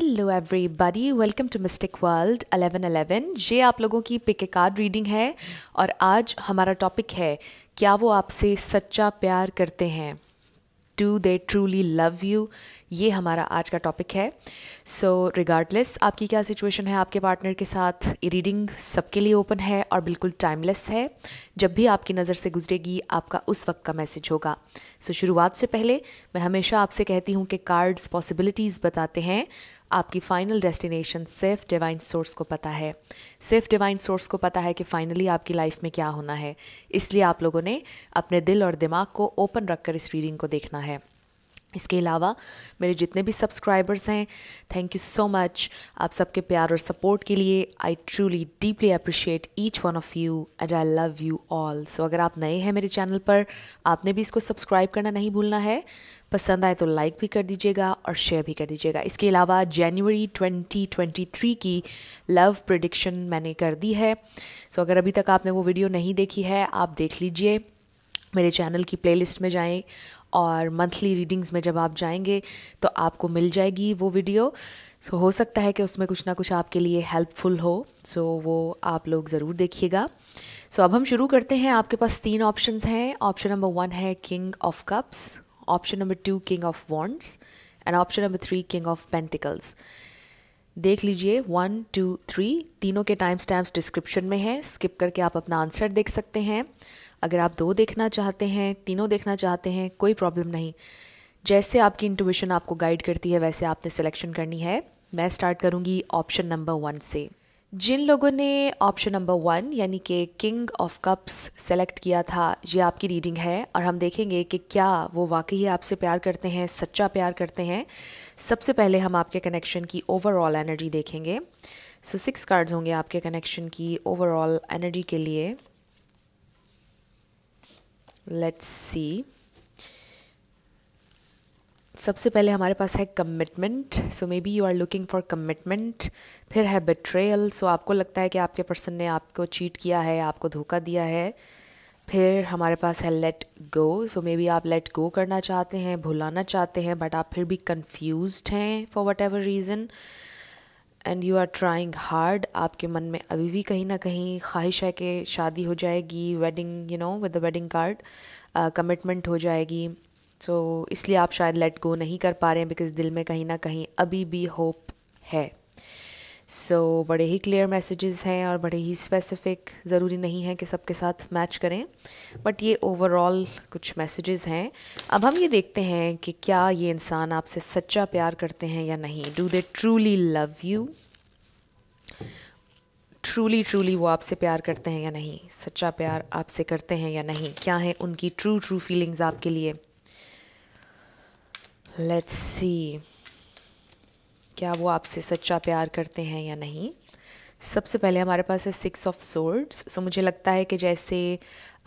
Hello everybody welcome to mystic world 1111 ये आप लोगों की पिक ए कार्ड रीडिंग है और आज हमारा टॉपिक है क्या वो आपसे सच्चा प्यार करते हैं do they truly love you ये हमारा आज का टॉपिक है सो so, रिगार्डलेस आपकी क्या सिचुएशन है आपके पार्टनर के साथ रीडिंग सबके लिए ओपन है और बिल्कुल टाइमलेस है जब भी आपकी नज़र से गुजरेगी आपका उस वक्त का मैसेज होगा सो so, शुरुआत से पहले मैं हमेशा आपसे कहती हूँ कि कार्ड्स पॉसिबिलिटीज़ बताते हैं आपकी फ़ाइनल डेस्टिनेशन सिर्फ डिवाइन सोर्स को पता है सिर्फ डिवाइन सोर्स को पता है कि फ़ाइनली आपकी लाइफ में क्या होना है इसलिए आप लोगों ने अपने दिल और दिमाग को ओपन रखकर इस रीडिंग को देखना है इसके अलावा मेरे जितने भी सब्सक्राइबर्स हैं थैंक यू सो मच आप सबके प्यार और सपोर्ट के लिए I truly deeply appreciate each one of you and I love you all so अगर आप नए हैं मेरे चैनल पर आपने भी इसको सब्सक्राइब करना नहीं भूलना है पसंद आए तो लाइक भी कर दीजिएगा और शेयर भी कर दीजिएगा इसके अलावा जनवरी 2023 की लव प्रडिक्शन मैंने कर दी है सो अगर अभी तक आपने वो वीडियो नहीं देखी है आप देख लीजिए मेरे चैनल की प्लेलिस्ट में जाएं और मंथली रीडिंग्स में जब आप जाएंगे तो आपको मिल जाएगी वो वीडियो सो so, हो सकता है कि उसमें कुछ ना कुछ आपके लिए हेल्पफुल हो सो so, वो आप लोग ज़रूर देखिएगा सो so, अब हम शुरू करते हैं आपके पास तीन ऑप्शंस हैं ऑप्शन नंबर वन है king of cups option number two king of wands and option number three king of pentacles देख लीजिए वन टू थ्री तीनों के टाइम स्टैम्प्स डिस्क्रिप्शन में हैं स्किप करके आप अपना आंसर देख सकते हैं अगर आप दो देखना चाहते हैं तीनों देखना चाहते हैं कोई प्रॉब्लम नहीं जैसे आपकी इंटूशन आपको गाइड करती है वैसे आपने सिलेक्शन करनी है मैं स्टार्ट करूँगी ऑप्शन नंबर वन से जिन लोगों ने ऑप्शन नंबर वन यानी कि किंग ऑफ कप्स सेलेक्ट किया था ये आपकी रीडिंग है और हम देखेंगे कि क्या वो वाकई आपसे प्यार करते हैं सच्चा प्यार करते हैं सबसे पहले हम आपके कनेक्शन की ओवरऑल एनर्जी देखेंगे सो सिक्स कार्ड्स होंगे आपके कनेक्शन की ओवरऑल एनर्जी के लिए लेट्स सी सबसे पहले हमारे पास है commitment so maybe you are looking for commitment फिर है बिट्रेयल सो आपको लगता है कि आपके पर्सन ने आपको चीट किया है आपको धोखा दिया है फिर हमारे पास है let go so maybe आप लेट गो करना चाहते हैं भुलाना चाहते हैं बट आप फिर भी कन्फ्यूज हैं for whatever reason and you are trying hard आपके मन में अभी भी कहीं ना कहीं ख्वाहिश है कि शादी हो जाएगी wedding you know with the wedding card commitment हो जाएगी सो तो so, इसलिए आप शायद लेट गो नहीं कर पा रहे हैं बिकॉज दिल में कहीं ना कहीं अभी भी होप है सो so, बड़े ही क्लियर मैसेजेस हैं और बड़े ही स्पेसिफिक ज़रूरी नहीं है कि सबके साथ मैच करें बट ये ओवरऑल कुछ मैसेजेस हैं अब हम ये देखते हैं कि क्या ये इंसान आपसे सच्चा प्यार करते हैं या नहीं do they truly love you truly truly वो आपसे प्यार करते हैं या नहीं सच्चा प्यार आपसे करते हैं या नहीं क्या है उनकी ट्रू ट्रू फीलिंग्स आपके लिए लेट्स सी क्या वो आपसे सच्चा प्यार करते हैं या नहीं सबसे पहले हमारे पास है सिक्स ऑफ सोर्ड्स सो मुझे लगता है कि जैसे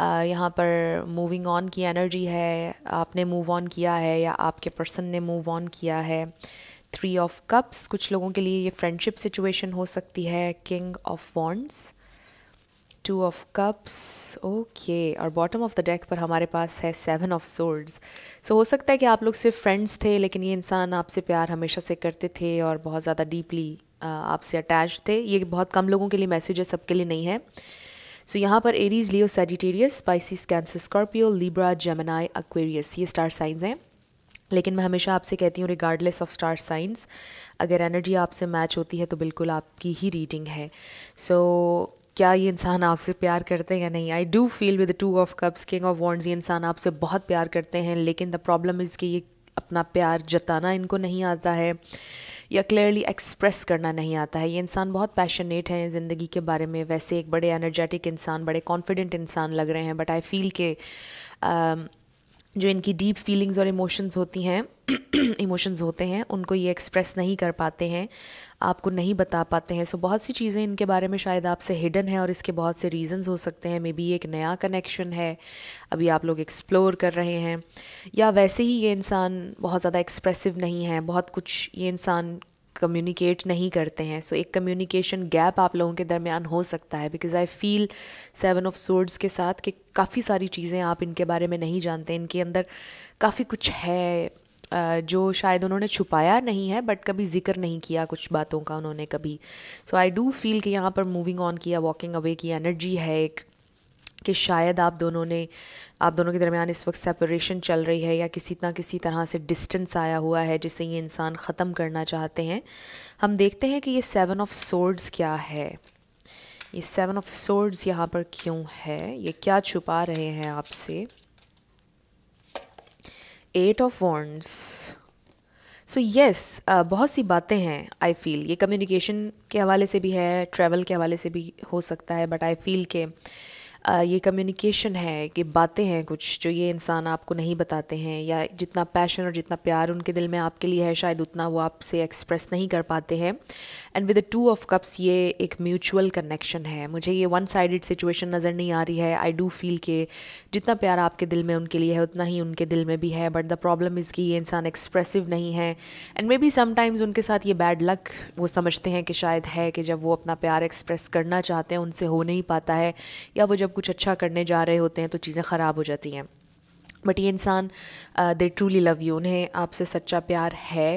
यहाँ पर मूविंग ऑन की एनर्जी है आपने मूव ऑन किया है या आपके पर्सन ने मूव ऑन किया है थ्री ऑफ कप्स कुछ लोगों के लिए ये फ्रेंडशिप सिचुएशन हो सकती है king of wands two of cups okay और बॉटम ऑफ द डेक पर हमारे पास है सेवन ऑफ सोर्ड्स सो हो सकता है कि आप लोग सिर्फ फ्रेंड्स थे लेकिन ये इंसान आपसे प्यार हमेशा से करते थे और बहुत ज़्यादा डीपली आपसे अटैच थे ये बहुत कम लोगों के लिए मैसेज है सबके लिए नहीं है सो so, यहाँ पर Aries Leo Sagittarius Pisces Cancer Scorpio Libra Gemini Aquarius ये स्टार साइंस हैं लेकिन मैं हमेशा आपसे कहती हूँ रिगार्डलेस ऑफ स्टार साइंस अगर एनर्जी आपसे मैच होती है तो बिल्कुल आपकी ही रीडिंग है सो so, क्या ये इंसान आपसे प्यार करते हैं या नहीं I do feel with two of cups king of wands ये इंसान आपसे बहुत प्यार करते हैं लेकिन द प्रॉब्लम इज़ कि ये अपना प्यार जताना इनको नहीं आता है या क्लियरली एक्सप्रेस करना नहीं आता है ये इंसान बहुत पैशनेट है ज़िंदगी के बारे में वैसे एक बड़े एनर्जेटिक इंसान बड़े कॉन्फिडेंट इंसान लग रहे हैं बट आई फील के uh, जो इनकी डीप फीलिंग्स और इमोशंस होती हैं इमोशंस होते हैं उनको ये एक्सप्रेस नहीं कर पाते हैं आपको नहीं बता पाते हैं सो so, बहुत सी चीज़ें इनके बारे में शायद आपसे हिडन है और इसके बहुत से रीजंस हो सकते हैं मे बी एक नया कनेक्शन है अभी आप लोग एक्सप्लोर कर रहे हैं या वैसे ही ये इंसान बहुत ज़्यादा एक्सप्रेसिव नहीं है बहुत कुछ ये इंसान कम्युनिकेट नहीं करते हैं सो so, एक कम्युनिकेशन गैप आप लोगों के दरमियान हो सकता है because I feel seven of swords के साथ कि काफ़ी सारी चीज़ें आप इनके बारे में नहीं जानते इनके अंदर काफ़ी कुछ है जो शायद उन्होंने छुपाया नहीं है बट कभी जिक्र नहीं किया कुछ बातों का उन्होंने कभी सो आई डू फील कि यहाँ पर मूविंग ऑन किया वॉकिंग अवे की एनर्जी है एक कि शायद आप दोनों ने आप दोनों के दरमियान इस वक्त सेपरेशन चल रही है या किसी ना किसी तरह से डिस्टेंस आया हुआ है जिसे ये इंसान ख़त्म करना चाहते हैं हम देखते हैं कि ये सेवन ऑफ सोर्ड्स क्या है ये सेवन ऑफ सोर्ड्स यहाँ पर क्यों है ये क्या छुपा रहे हैं आपसे eight of wands so yes बहुत सी बातें हैं आई फील ये कम्युनिकेशन के हवाले से भी है ट्रैवल के हवाले से भी हो सकता है बट आई फील के ये कम्युनिकेशन है कि बातें हैं कुछ जो ये इंसान आपको नहीं बताते हैं या जितना पैशन और जितना प्यार उनके दिल में आपके लिए है शायद उतना वो आपसे एक्सप्रेस नहीं कर पाते हैं and with two of cups ये एक म्यूचुअल कनेक्शन है मुझे ये वन साइड सिचुएशन नज़र नहीं आ रही है आई डू फील के जितना प्यार आपके दिल में उनके लिए है उतना ही उनके दिल में भी है बट द प्रॉब्लम इज़ कि ये इंसान एक्सप्रेसिव नहीं है एंड मे बी समटाइम्स उनके साथ ये बैड लक वो समझते हैं कि शायद है कि जब वो अपना प्यार एक्सप्रेस करना चाहते हैं उनसे हो नहीं पाता है या वो जब कुछ अच्छा करने जा रहे होते हैं तो चीज़ें ख़राब हो जाती हैं बट ये इंसान दे ट्रूली लव यू उन्हें आपसे सच्चा प्यार है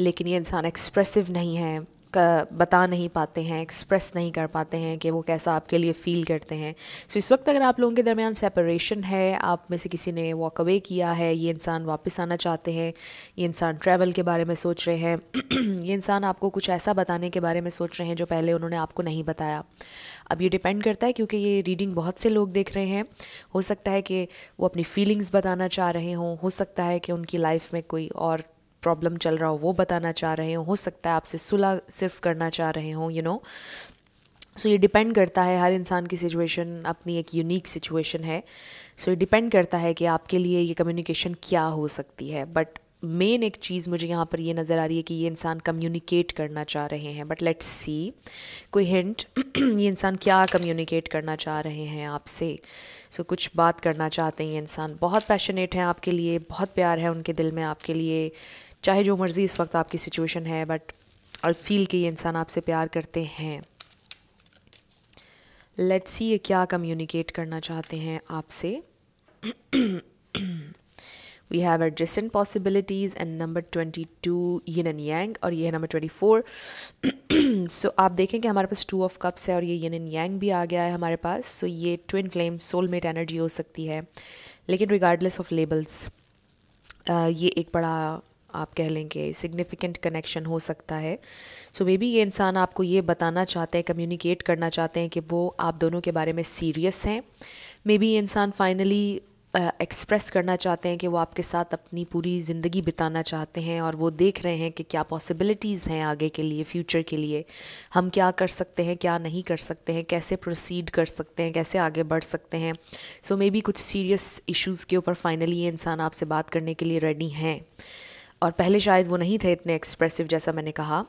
लेकिन ये इंसान एक्सप्रेसिव नहीं है बता नहीं पाते हैं एक्सप्रेस नहीं कर पाते हैं कि वो कैसा आपके लिए फ़ील करते हैं सो so, इस वक्त अगर आप लोगों के दरमियान सेपरेशन है आप में से किसी ने वॉक अवे किया है ये इंसान वापस आना चाहते हैं ये इंसान ट्रैवल के बारे में सोच रहे हैं ये इंसान आपको कुछ ऐसा बताने के बारे में सोच रहे हैं जो पहले उन्होंने आपको नहीं बताया अब ये डिपेंड करता है क्योंकि ये रीडिंग बहुत से लोग देख रहे हैं हो सकता है कि वो अपनी फीलिंग्स बताना चाह रहे हों हो सकता है कि उनकी लाइफ में कोई और प्रॉब्लम चल रहा हो वो बताना चाह रहे हो सकता है आपसे सुलह सिर्फ करना चाह रहे हो यू नो सो ये डिपेंड करता है हर इंसान की सिचुएशन अपनी एक यूनिक सिचुएशन है सो so, ये डिपेंड करता है कि आपके लिए ये कम्युनिकेशन क्या हो सकती है बट मेन एक चीज़ मुझे यहाँ पर ये नज़र आ रही है कि ये इंसान कम्युनिकेट करना चाह रहे हैं बट लेट्स सी कोई हिंट ये इंसान क्या कम्युनिकेट करना चाह रहे हैं आपसे सो so, कुछ बात करना चाहते हैं ये इंसान बहुत पैशनेट हैं आपके लिए बहुत प्यार है उनके दिल में आपके लिए चाहे जो मर्ज़ी इस वक्त आपकी सिचुएशन है बट आई फील कि ये इंसान आपसे प्यार करते हैं लेट्स सी ये क्या कम्युनिकेट करना चाहते हैं आपसे we have adjustment possibilities and number twenty two yin and yang और ये है नंबर ट्वेंटी फोर सो आप देखें कि हमारे पास टू ऑफ कप्स है और ये यिन एन यांग भी आ गया है हमारे पास सो so ये ट्विन फ्लेम सोलमेट एनर्जी हो सकती है लेकिन रिगार्डलेस ऑफ लेबल्स ये एक बड़ा आप कह लेंगे सिग्निफिकेंट कनेक्शन हो सकता है सो मे बी ये इंसान आपको ये बताना चाहते हैं कम्युनिकेट करना चाहते हैं कि वो आप दोनों के बारे में सीरियस हैं मे बी ये इंसान फाइनली एक्सप्रेस uh, करना चाहते हैं कि वो आपके साथ अपनी पूरी ज़िंदगी बिताना चाहते हैं और वो देख रहे हैं कि क्या पॉसिबिलिटीज़ हैं आगे के लिए फ्यूचर के लिए हम क्या कर सकते हैं क्या नहीं कर सकते हैं कैसे प्रोसीड कर सकते हैं कैसे आगे बढ़ सकते हैं सो मे बी कुछ सीरियस इश्यूज़ के ऊपर फाइनली ये इंसान आपसे बात करने के लिए रेडी हैं और पहले शायद वो नहीं थे इतने एक्सप्रेसिव जैसा मैंने कहा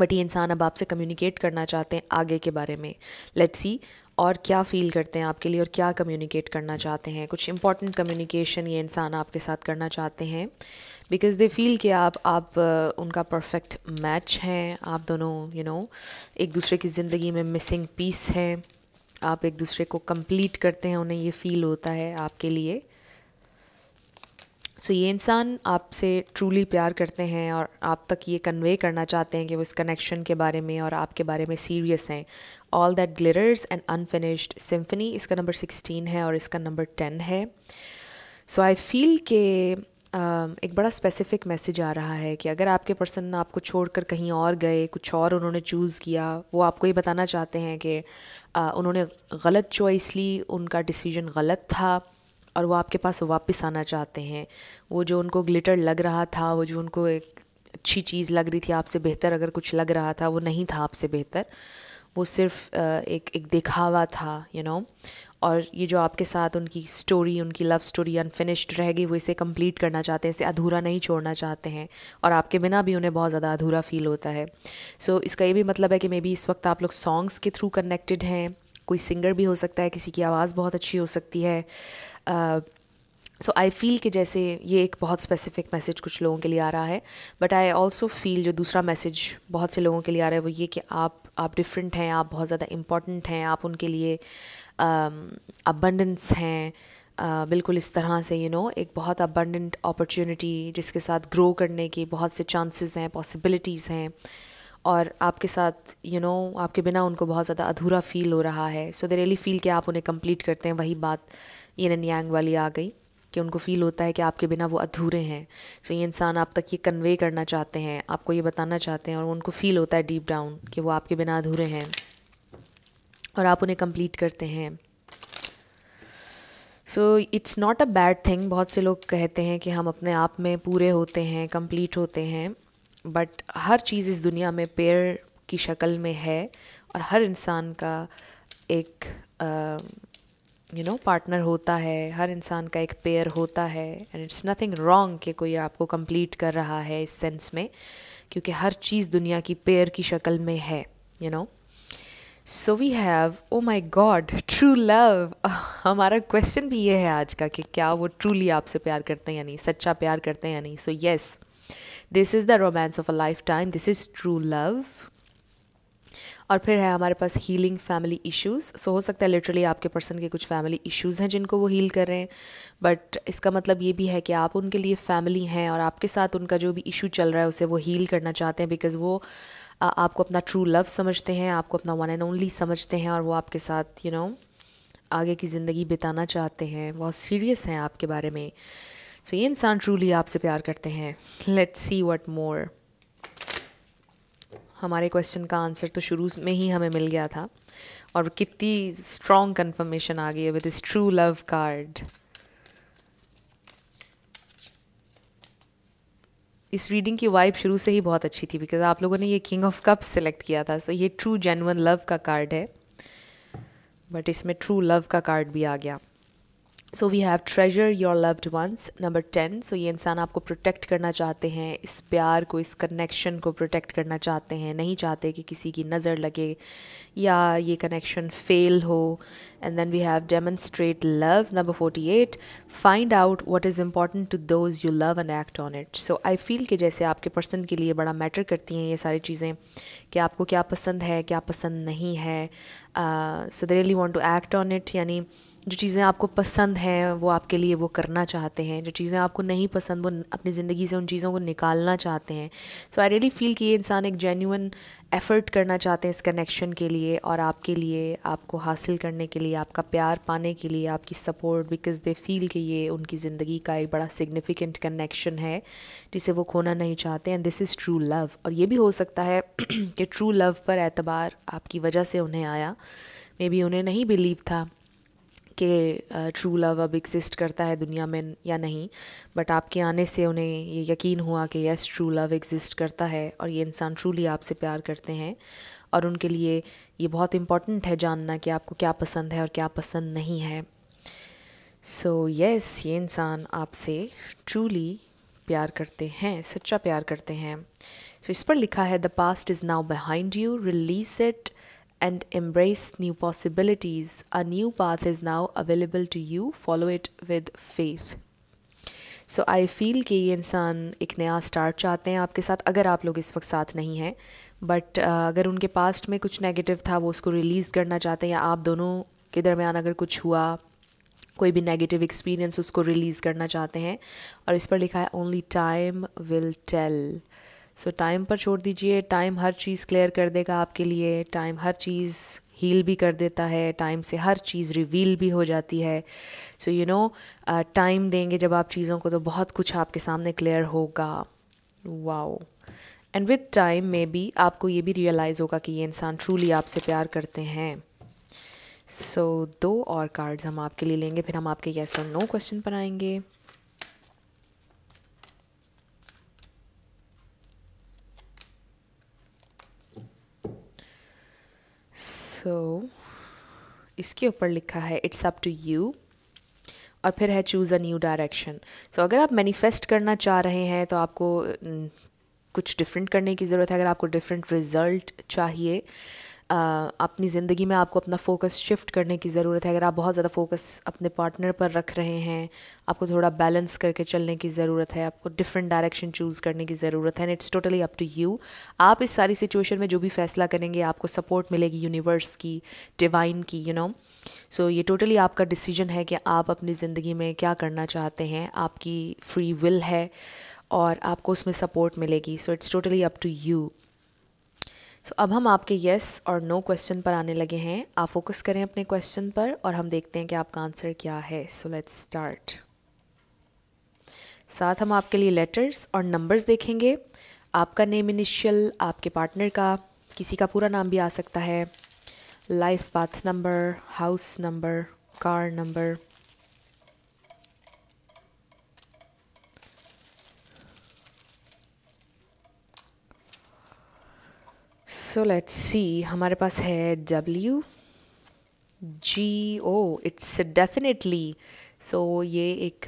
बट ये इंसान अब आपसे कम्युनिकेट करना चाहते हैं आगे के बारे में लेट्स सी और क्या फ़ील करते हैं आपके लिए और क्या कम्युनिकेट करना चाहते हैं कुछ इंपॉर्टेंट कम्युनिकेशन ये इंसान आपके साथ करना चाहते हैं बिकॉज़ दे फील कि आप आप उनका परफेक्ट मैच हैं आप दोनों यू you नो know, एक दूसरे की ज़िंदगी में मिसिंग पीस हैं आप एक दूसरे को कंप्लीट करते हैं उन्हें ये फ़ील होता है आपके लिए सो ये इंसान आपसे ट्रूली प्यार करते हैं और आप तक ये कन्वे करना चाहते हैं कि वो इस कनेक्शन के बारे में और आपके बारे में सीरियस हैं all that glitters and unfinished symphony इसका नंबर सिक्सटीन है और इसका नंबर टेन है सो आई फील के Uh, एक बड़ा स्पेसिफिक मैसेज आ रहा है कि अगर आपके पर्सन आपको छोड़कर कहीं और गए कुछ और उन्होंने चूज़ किया वो आपको ये बताना चाहते हैं कि uh, उन्होंने गलत चॉइस ली उनका डिसीजन गलत था और वो आपके पास वापस आना चाहते हैं वो जो उनको ग्लिटर लग रहा था वो जो उनको एक अच्छी चीज़ लग रही थी आपसे बेहतर अगर कुछ लग रहा था वो नहीं था आपसे बेहतर वो सिर्फ एक एक दिखावा था यू you नो know? और ये जो आपके साथ उनकी स्टोरी उनकी लव स्टोरी अनफिनिश्ड रह गई वो इसे कंप्लीट करना चाहते हैं इसे अधूरा नहीं छोड़ना चाहते हैं और आपके बिना भी उन्हें बहुत ज़्यादा अधूरा फील होता है सो so, इसका ये भी मतलब है कि मे बी इस वक्त आप लोग सॉन्ग्स के थ्रू कनेक्टेड हैं कोई सिंगर भी हो सकता है किसी की आवाज़ बहुत अच्छी हो सकती है सो आई फील कि जैसे ये एक बहुत स्पेसिफिक मैसेज कुछ लोगों के लिए आ रहा है बट आई ऑल्सो फील जो दूसरा मैसेज बहुत से लोगों के लिए आ रहा है वो ये कि आप आप डिफरेंट हैं आप बहुत ज़्यादा इम्पॉर्टेंट हैं आप उनके लिए अबंडेंस um, हैं Uh, बिल्कुल इस तरह से यू you नो know, एक बहुत अबंडेंट अपॉर्चुनिटी जिसके साथ ग्रो करने के बहुत से चांसेस हैं पॉसिबिलिटीज़ हैं और आपके साथ यू you नो know, आपके बिना उनको बहुत ज़्यादा अधूरा फील हो रहा है सो दे रियली फील कि आप उन्हें कंप्लीट करते हैं वही बात इन एंड यांग वाली आ गई कि उनको फील होता है कि आपके बिना वो अधूरे हैं सो ये इंसान आप तक ये कन्वे करना चाहते हैं आपको ये बताना चाहते हैं और उनको फील होता है डीप डाउन कि वो आपके बिना अधूरे हैं और आप उन्हें कंप्लीट करते हैं so it's not a bad thing बहुत से लोग कहते हैं कि हम अपने आप में पूरे होते हैं कंप्लीट होते हैं बट हर चीज़ इस दुनिया में पेड़ की शक्ल में है और हर इंसान का एक uh, यू नो पार्टनर होता है हर इंसान का एक पेयर होता है एंड इट्स नथिंग रॉन्ग कि कोई आपको कंप्लीट कर रहा है इस सेंस में क्योंकि हर चीज़ दुनिया की पेयर की शक्ल में है you know so we have oh my god true love हमारा क्वेश्चन भी ये है आज का कि क्या वो ट्रूली आपसे प्यार करते हैं या नहीं सच्चा प्यार करते हैं या नहीं so yes this is the romance of a lifetime this is true love और फिर है हमारे पास हीलिंग फैमिली इश्यूज़ सो हो सकता है लिटरली आपके पर्सन के कुछ फैमिली इश्यूज़ हैं जिनको वो हील कर रहे हैं बट इसका मतलब ये भी है कि आप उनके लिए फैमिली हैं और आपके साथ उनका जो भी इशू चल रहा है उसे वो हील करना चाहते हैं बिकॉज़ वो आपको अपना ट्रू लव समझते हैं आपको अपना वन एंड ओनली समझते हैं और वो आपके साथ यू you नो know, आगे की ज़िंदगी बिताना चाहते हैं बहुत सीरियस हैं आपके बारे में सो so, ये इंसान ट्रूली आपसे प्यार करते हैं लेट्स सी वट मोर हमारे क्वेश्चन का आंसर तो शुरू में ही हमें मिल गया था और कितनी स्ट्रॉन्ग कन्फर्मेशन आ गई है विद इस ट्रू लव कार्ड इस रीडिंग की वाइब शुरू से ही बहुत अच्छी थी बिकॉज आप लोगों ने ये किंग ऑफ कप सेलेक्ट किया था सो so ये ट्रू जेनवन लव का कार्ड है बट इसमें ट्रू लव का कार्ड भी आ गया so we have treasure your loved ones number ten so ये इंसान आपको प्रोटेक्ट करना चाहते हैं इस प्यार को इस कनेक्शन को प्रोटेक्ट करना चाहते हैं नहीं चाहते कि किसी की नज़र लगे या ये कनेक्शन फेल हो and then we have demonstrate love number forty eight find out what is important to those you love and act on it so I feel कि जैसे आपके पर्सन के लिए बड़ा मैटर करती हैं ये सारी चीज़ें कि आपको क्या पसंद है क्या पसंद नहीं है so they really want to act on it यानी जो चीज़ें आपको पसंद हैं वो आपके लिए वो करना चाहते हैं जो चीज़ें आपको नहीं पसंद वो अपनी ज़िंदगी से उन चीज़ों को निकालना चाहते हैं सो आई रियली फ़ील कि ये इंसान एक जेन्यून एफ़र्ट करना चाहते हैं इस कनेक्शन के लिए और आपके लिए आपको हासिल करने के लिए आपका प्यार पाने के लिए आपकी सपोर्ट बिकॉज दे फील कि ये उनकी ज़िंदगी का एक बड़ा सिग्निफिकेंट कनेक्शन है जिसे वो खोना नहीं चाहते and this is true love और ये भी हो सकता है कि ट्रू लव पर एतबार आपकी वजह से उन्हें आया मे बी उन्हें नहीं बिलीव था कि ट्रू लव अब एग्जिस्ट करता है दुनिया में या नहीं बट आपके आने से उन्हें ये यकीन हुआ कि यस ट्रू लव एग्जिस्ट करता है और ये इंसान ट्रूली आपसे प्यार करते हैं और उनके लिए ये बहुत इम्पॉर्टेंट है जानना कि आपको क्या पसंद है और क्या पसंद नहीं है सो so, यस yes, ये इंसान आपसे ट्रूली प्यार करते हैं सच्चा प्यार करते हैं सो so, इस पर लिखा है the past is now behind you release it and embrace new possibilities. A new path is now available to you. Follow it with faith. So I feel कि ये इंसान एक नया स्टार्ट चाहते हैं आपके साथ अगर आप लोग इस वक्त साथ नहीं हैं बट uh, अगर उनके पास्ट में कुछ नेगेटिव था वो उसको रिलीज़ करना चाहते हैं या आप दोनों के दरमियान अगर कुछ हुआ कोई भी नेगेटिव एक्सपीरियंस उसको रिलीज़ करना चाहते हैं और इस पर लिखा है only time will tell so so, time पर छोड़ दीजिए टाइम हर चीज़ क्लियर कर देगा आपके लिए टाइम हर चीज़ हील भी कर देता है टाइम से हर चीज़ रिवील भी हो जाती है सो यू नो टाइम देंगे जब आप चीज़ों को तो बहुत कुछ आपके सामने क्लियर होगा wow and with time maybe आपको ये भी रियलाइज़ होगा कि ये इंसान ट्रूली आपसे प्यार करते हैं सो so, दो और कार्ड्स हम आपके लिए लेंगे फिर हम आपके येस और नो क्वेश्चन पर आएंगे सो so, इसके ऊपर लिखा है इट्स अप टू यू और फिर है choose a new direction so अगर आप मैनिफेस्ट करना चाह रहे हैं तो आपको कुछ डिफरेंट करने की ज़रूरत है अगर आपको डिफरेंट रिज़ल्ट चाहिए अपनी ज़िंदगी में आपको अपना फोकस शिफ्ट करने की ज़रूरत है अगर आप बहुत ज़्यादा फोकस अपने पार्टनर पर रख रहे हैं आपको थोड़ा बैलेंस करके चलने की ज़रूरत है आपको डिफरेंट डायरेक्शन चूज़ करने की ज़रूरत है and it's totally up to you आप इस सारी सिचुएशन में जो भी फैसला करेंगे आपको सपोर्ट मिलेगी यूनिवर्स की डिवाइन की यू नो सो ये टोटली आपका डिसीजन है कि आप अपनी ज़िंदगी में क्या करना चाहते हैं आपकी फ्री विल है और आपको उसमें सपोर्ट मिलेगी so it's totally up to you so so, अब हम आपके येस और नो क्वेश्चन पर आने लगे हैं आप फोकस करें अपने क्वेश्चन पर और हम देखते हैं कि आपका आंसर क्या है सो लेट्स स्टार्ट साथ हम आपके लिए लेटर्स और नंबर्स देखेंगे आपका नेम इनिशियल आपके पार्टनर का किसी का पूरा नाम भी आ सकता है life path number house number car number so let's see हमारे पास है W G O it's definitely so ये एक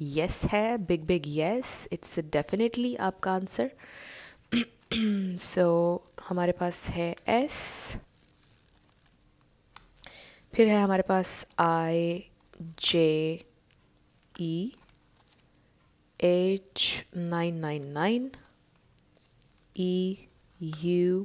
यस yes है big big yes it's definitely आपका आंसर सो हमारे पास है एस फिर है हमारे पास I J E H nine nine nine E U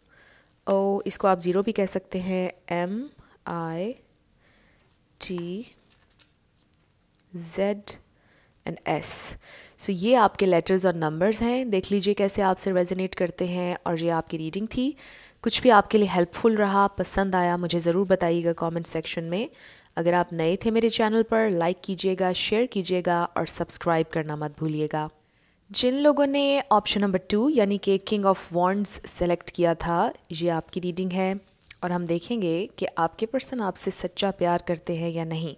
O इसको आप ज़ीरो भी कह सकते हैं M I T Z and S so ये आपके लेटर्स और नंबर्स हैं देख लीजिए कैसे आपसे रेजोनेट करते हैं और ये आपकी रीडिंग थी कुछ भी आपके लिए हेल्पफुल रहा पसंद आया मुझे ज़रूर बताइएगा कमेंट सेक्शन में अगर आप नए थे मेरे चैनल पर लाइक कीजिएगा शेयर कीजिएगा और सब्सक्राइब करना मत भूलिएगा जिन लोगों ने ऑप्शन नंबर टू यानी कि किंग ऑफ वॉन्ड्स सेलेक्ट किया था ये आपकी रीडिंग है और हम देखेंगे कि आपके पर्सन आपसे सच्चा प्यार करते हैं या नहीं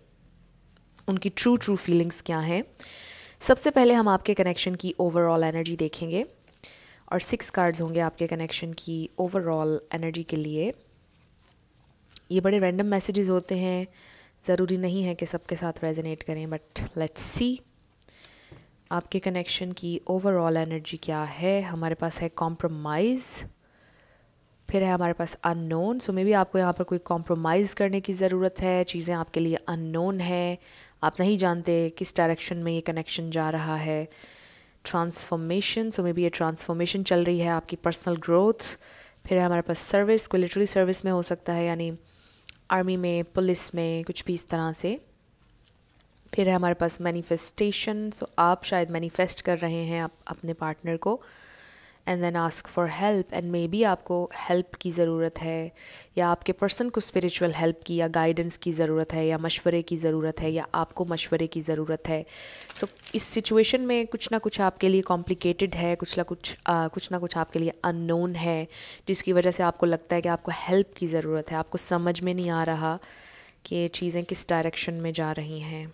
उनकी ट्रू ट्रू फीलिंग्स क्या हैं सबसे पहले हम आपके कनेक्शन की ओवरऑल एनर्जी देखेंगे और सिक्स कार्ड्स होंगे आपके कनेक्शन की ओवरऑल एनर्जी के लिए ये बड़े रैंडम मैसेजेस होते हैं ज़रूरी नहीं है कि सबके साथ रेजनेट करें बट लेट्स सी आपके कनेक्शन की ओवरऑल एनर्जी क्या है हमारे पास है कॉम्प्रोमाइज़ फिर है हमारे पास अननोन सो मे बी आपको यहाँ पर कोई कॉम्प्रोमाइज़ करने की ज़रूरत है चीज़ें आपके लिए अननोन है आप नहीं जानते किस डायरेक्शन में ये कनेक्शन जा रहा है ट्रांसफॉर्मेशन सो मे बी ये ट्रांसफॉर्मेशन चल रही है आपकी पर्सनल ग्रोथ फिर है हमारे पास सर्विस कोई लिटरली सर्विस में हो सकता है यानी आर्मी में पुलिस में कुछ भी इस तरह से फिर है हमारे पास मैनिफेस्टेशन सो आप शायद मैनिफेस्ट कर रहे हैं आप अपने पार्टनर को and then ask for help and maybe आपको हेल्प की ज़रूरत है या आपके पर्सन को स्पिरिचुअल हेल्प की या गाइडेंस की ज़रूरत है या मशवरे की ज़रूरत है या आपको मशवरे की ज़रूरत है सो so, इस सिचुएशन में कुछ ना कुछ आपके लिए कॉम्प्लिकेटेड है कुछ ना कुछ आ, कुछ ना कुछ आपके लिए अननोन है जिसकी वजह से आपको लगता है कि आपको हेल्प की ज़रूरत है आपको समझ में नहीं आ रहा कि चीज़ें किस डायरेक्शन में जा रही हैं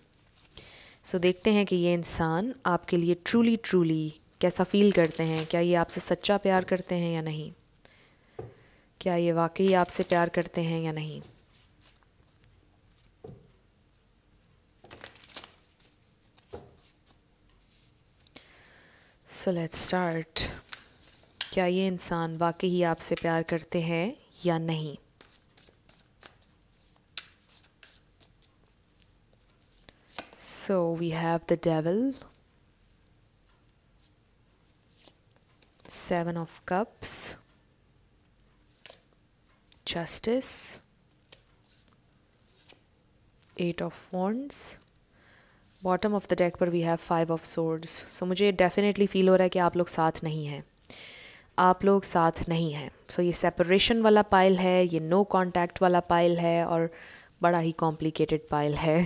सो so, देखते हैं कि ये इंसान आपके लिए ट्रूली ट्रूली कैसा फील करते हैं क्या ये आपसे सच्चा प्यार करते हैं या नहीं क्या ये वाकई आपसे प्यार करते हैं या नहीं सो लेट्स स्टार्ट क्या ये इंसान वाकई आपसे प्यार करते हैं या नहीं So we have the devil, seven of cups, justice, eight of wands, bottom of the deck पर we have five of swords so मुझे डेफिनेटली फील हो रहा है कि आप लोग साथ नहीं हैं आप लोग साथ नहीं हैं सो so ये सेपरेशन वाला पाइल है ये नो no कॉन्टैक्ट वाला पाइल है और बड़ा ही कॉम्प्लिकेटेड पाइल है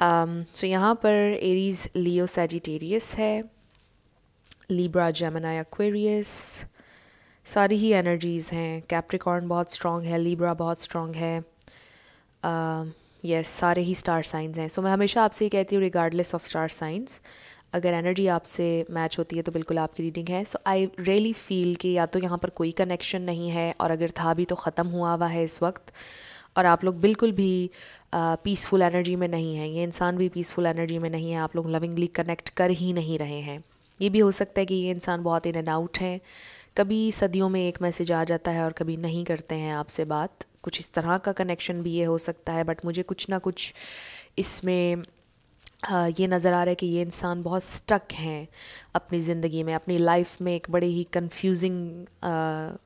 सो um, यहाँ पर एरीज लियो सेजिटेरियस है लीब्रा जेमनाई एक्वेरियस सारी ही एनर्जीज़ हैं कैप्रिकॉर्न बहुत स्ट्रॉन्ग है लीब्रा बहुत स्ट्रॉन्ग है यस um, सारे ही स्टार साइंस हैं सो so, मैं हमेशा आपसे कहती हूँ रिगार्डलेस ऑफ स्टार साइंस अगर एनर्जी आपसे मैच होती है तो बिल्कुल आपकी रीडिंग है सो आई रियली फील कि या तो यहाँ पर कोई कनेक्शन नहीं है और अगर था भी तो ख़त्म हुआ हुआ है इस वक्त और आप लोग बिल्कुल भी पीसफुल एनर्जी में नहीं है ये इंसान भी पीसफुल एनर्जी में नहीं है आप लोग लविंगली कनेक्ट कर ही नहीं रहे हैं ये भी हो सकता है कि ये इंसान बहुत इन एंड आउट है कभी सदियों में एक मैसेज आ जाता है और कभी नहीं करते हैं आपसे बात कुछ इस तरह का कनेक्शन भी ये हो सकता है बट मुझे कुछ ना कुछ इसमें ये नज़र आ रहा है कि ये इंसान बहुत स्टक हैं अपनी ज़िंदगी में अपनी लाइफ में एक बड़े ही कंफ्यूजिंग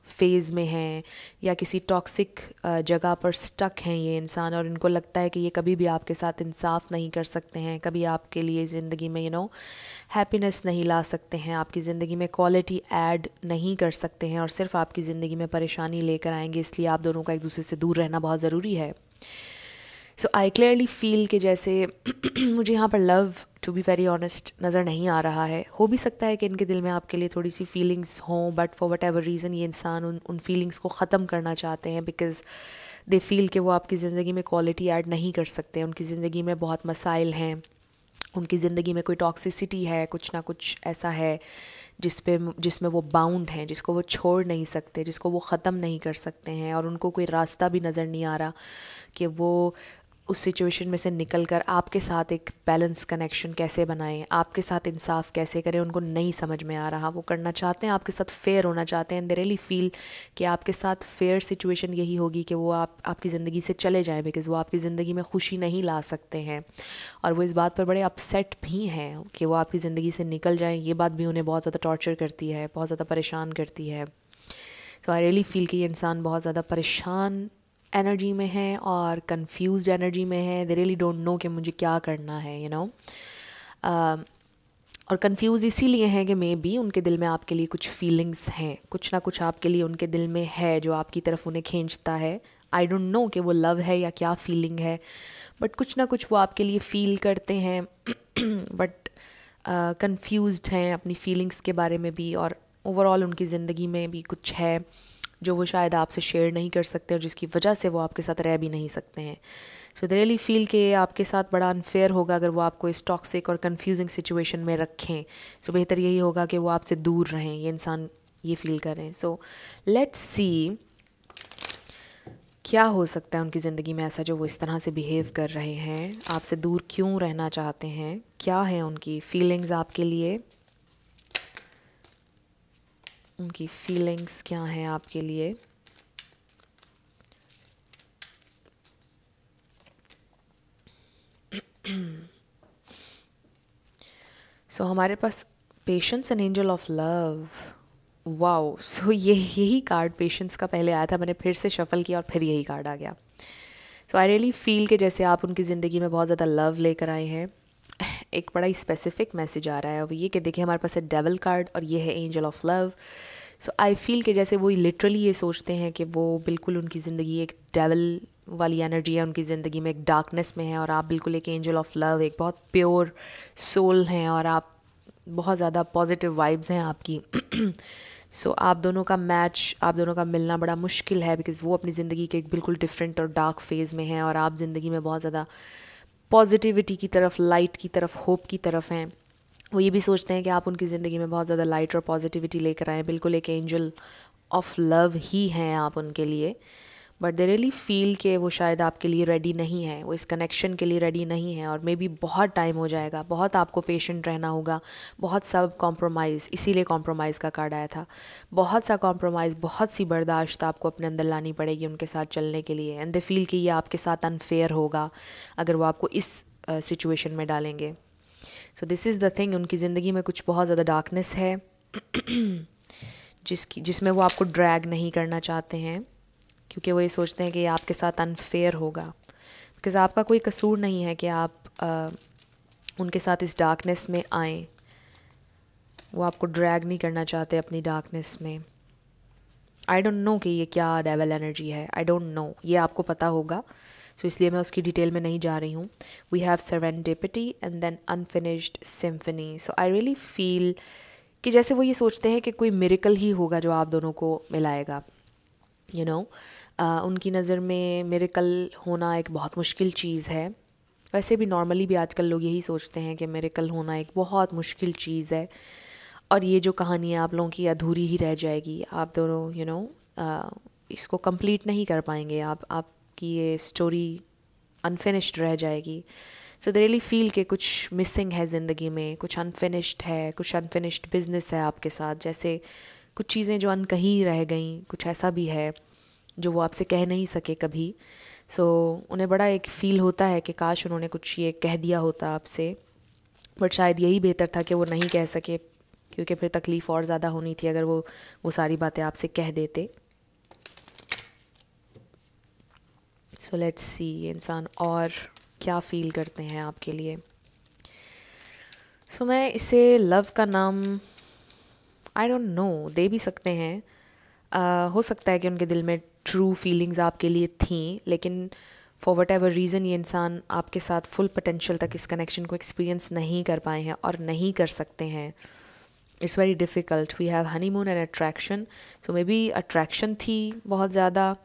फेज़ में हैं या किसी टॉक्सिक जगह पर स्टक हैं ये इंसान और इनको लगता है कि ये कभी भी आपके साथ इंसाफ नहीं कर सकते हैं कभी आपके लिए ज़िंदगी में यू नो हैप्पीनेस नहीं ला सकते हैं आपकी ज़िंदगी में क्वालिटी ऐड नहीं कर सकते हैं और सिर्फ आपकी ज़िंदगी में परेशानी लेकर आएंगे इसलिए आप दोनों का एक दूसरे से दूर रहना बहुत ज़रूरी है सो आई क्लियरली फील कि जैसे मुझे यहाँ पर love to be very honest नज़र नहीं आ रहा है हो भी सकता है कि इनके दिल में आपके लिए थोड़ी सी फीलिंग्स हों but for whatever reason ये इंसान उन उन फीलिंग्स को ख़त्म करना चाहते हैं बिकॉज़ दे फील कि वो आपकी ज़िंदगी में क्वालिटी ऐड नहीं कर सकते उनकी ज़िंदगी में बहुत मसाइल हैं उनकी ज़िंदगी में कोई टॉक्सिसिटी है कुछ ना कुछ ऐसा है जिस पे जिसमें वो बाउंड हैं जिसको वो छोड़ नहीं सकते जिसको वो ख़त्म नहीं कर सकते हैं और उनको कोई रास्ता भी नज़र नहीं आ रहा कि वो उस सिचुएशन में से निकल कर आपके साथ एक बैलेंस कनेक्शन कैसे बनाएं आपके साथ इंसाफ कैसे करें उनको नहीं समझ में आ रहा वो करना चाहते हैं आपके साथ फेयर होना चाहते हैं एंड दे रियली फील कि आपके साथ फेयर सिचुएशन यही होगी कि वो आप आपकी ज़िंदगी से चले जाएं बिकॉज़ वो आपकी ज़िंदगी में खुशी नहीं ला सकते हैं और वो इस बात पर बड़े अपसेट भी हैं कि वो आपकी ज़िंदगी से निकल जाएँ ये बात भी उन्हें बहुत ज़्यादा टॉर्चर करती है बहुत ज़्यादा परेशान करती है तो आई रियली फील कि ये इंसान बहुत ज़्यादा परेशान एनर्जी में हैं और कंफ्यूज एनर्जी में हैं दे रियली डोंट नो कि मुझे क्या करना है you you know know? uh, और कंफ्यूज इसीलिए हैं कि मे बी उनके दिल में आपके लिए कुछ फीलिंग्स हैं कुछ ना कुछ आपके लिए उनके दिल में है जो आपकी तरफ उन्हें खींचता है आई डोंट नो कि वो लव है या क्या फीलिंग है बट कुछ ना कुछ वो आपके लिए फ़ील करते हैं बट कंफ्यूज्ड uh, हैं अपनी फीलिंग्स के बारे में भी और ओवरऑल उनकी ज़िंदगी में भी कुछ है जो वो शायद आपसे शेयर नहीं कर सकते और जिसकी वजह से वो आपके साथ रह भी नहीं सकते हैं सो दे रियली फील कि आपके साथ बड़ा अनफेयर होगा अगर वो आपको इस टॉक्सिक और कन्फ्यूजिंग सिचुएशन में रखें सो so, बेहतर यही होगा कि वो आपसे दूर रहें ये इंसान ये फील करें सो लेट्स सी क्या हो सकता है उनकी ज़िंदगी में ऐसा जो वो इस तरह से बिहेव कर रहे हैं आपसे दूर क्यों रहना चाहते हैं क्या है उनकी फीलिंग्स आपके लिए उनकी फीलिंग्स क्या हैं आपके लिए सो so, हमारे पास patience and angel of love wow so ये यही कार्ड पेशेंस का पहले आया था मैंने फिर से शफल किया और फिर यही कार्ड आ गया सो आई रियली फील के जैसे आप उनकी ज़िंदगी में बहुत ज़्यादा लव लेकर आए हैं एक बड़ा ही स्पेसिफिक मैसेज आ रहा है वो ये कि देखिए हमारे पास है डेवल कार्ड और ये है angel of love so I feel कि जैसे वो लिटरली ये सोचते हैं कि वो बिल्कुल उनकी ज़िंदगी एक डेवल वाली एनर्जी है उनकी ज़िंदगी में एक डार्कनेस में है और आप बिल्कुल एक एंजल ऑफ लव एक बहुत प्योर सोल हैं और आप बहुत ज़्यादा पॉजिटिव वाइब्स हैं आपकी सो so, आप दोनों का मैच आप दोनों का मिलना बड़ा मुश्किल है बिकॉज़ वो अपनी ज़िंदगी के एक बिल्कुल डिफरेंट और डार्क फेज़ में हैं और आप ज़िंदगी में बहुत ज़्यादा पॉजिटिविटी की तरफ लाइट की तरफ होप की तरफ हैं वो ये भी सोचते हैं कि आप उनकी ज़िंदगी में बहुत ज़्यादा लाइट और पॉजिटिविटी लेकर आएँ बिल्कुल एक एंजल ऑफ लव ही हैं आप उनके लिए बट दे रियली फील के वो शायद आपके लिए रेडी नहीं है वो इस कनेक्शन के लिए रेडी नहीं है और मे बी बहुत टाइम हो जाएगा बहुत आपको पेशेंट रहना होगा बहुत सब कॉम्प्रोमाइज़ इसीलिए कॉम्प्रोमाइज़ का कार्ड आया था बहुत सा कॉम्प्रोमाइज़ बहुत सी बर्दाश्त आपको अपने अंदर लानी पड़ेगी उनके साथ चलने के लिए एंड दे फील कि ये आपके साथ अनफेयर होगा अगर वो आपको इस सिचुएशन uh, में डालेंगे so this is the thing उनकी ज़िंदगी में कुछ बहुत ज़्यादा डार्कनेस है जिसकी जिसमें वो आपको ड्रैग नहीं करना चाहते हैं क्योंकि वो ये सोचते हैं कि आपके साथ अनफेयर होगा बिकॉज़ आपका कोई कसूर नहीं है कि आप आ, उनके साथ इस डार्कनेस में आएँ वो आपको ड्रैग नहीं करना चाहते अपनी डार्कनेस में आई डोंट नो कि ये क्या डेवल एनर्जी है आई डोंट नो ये आपको पता होगा सो so, इसलिए मैं उसकी डिटेल में नहीं जा रही हूँ we have serendipity and then unfinished symphony so I really feel कि जैसे वो ये सोचते हैं कि कोई मेरिकल ही होगा जो आप दोनों को मिलाएगा यू you नो know? आ, उनकी नज़र में मेरे कल होना एक बहुत मुश्किल चीज़ है वैसे भी नॉर्मली भी आजकल लोग यही सोचते हैं कि मेरे कल होना एक बहुत मुश्किल चीज़ है और ये जो कहानी है आप लोगों की अधूरी ही रह जाएगी आप दोनों यू you नो know, इसको कंप्लीट नहीं कर पाएंगे आप आपकी ये स्टोरी अनफिनिश्ड रह जाएगी सो दे रियली फील के कुछ मिसिंग है ज़िंदगी में कुछ अनफिनिश्ड है कुछ अनफिनिश्ड बिजनेस है आपके साथ जैसे कुछ चीज़ें जो अनकहीं रह गई कुछ ऐसा भी है जो वो आपसे कह नहीं सके कभी सो so, उन्हें बड़ा एक फ़ील होता है कि काश उन्होंने कुछ ये कह दिया होता आपसे बट शायद यही बेहतर था कि वो नहीं कह सके क्योंकि फिर तकलीफ़ और ज़्यादा होनी थी अगर वो वो सारी बातें आपसे कह देते सो लेट्स सी ये इंसान और क्या फ़ील करते हैं आपके लिए सो so, मैं इसे लव का नाम आई डोंट नो दे भी सकते हैं uh, हो सकता है कि उनके दिल में ट्रू फीलिंग्स आपके लिए थीं लेकिन फॉर वट एवर रीज़न ये इंसान आपके साथ फुल पोटेंशियल तक इस कनेक्शन को एक्सपीरियंस नहीं कर पाए हैं और नहीं कर सकते हैं it's very difficult we have honeymoon and attraction so maybe attraction थी बहुत ज़्यादा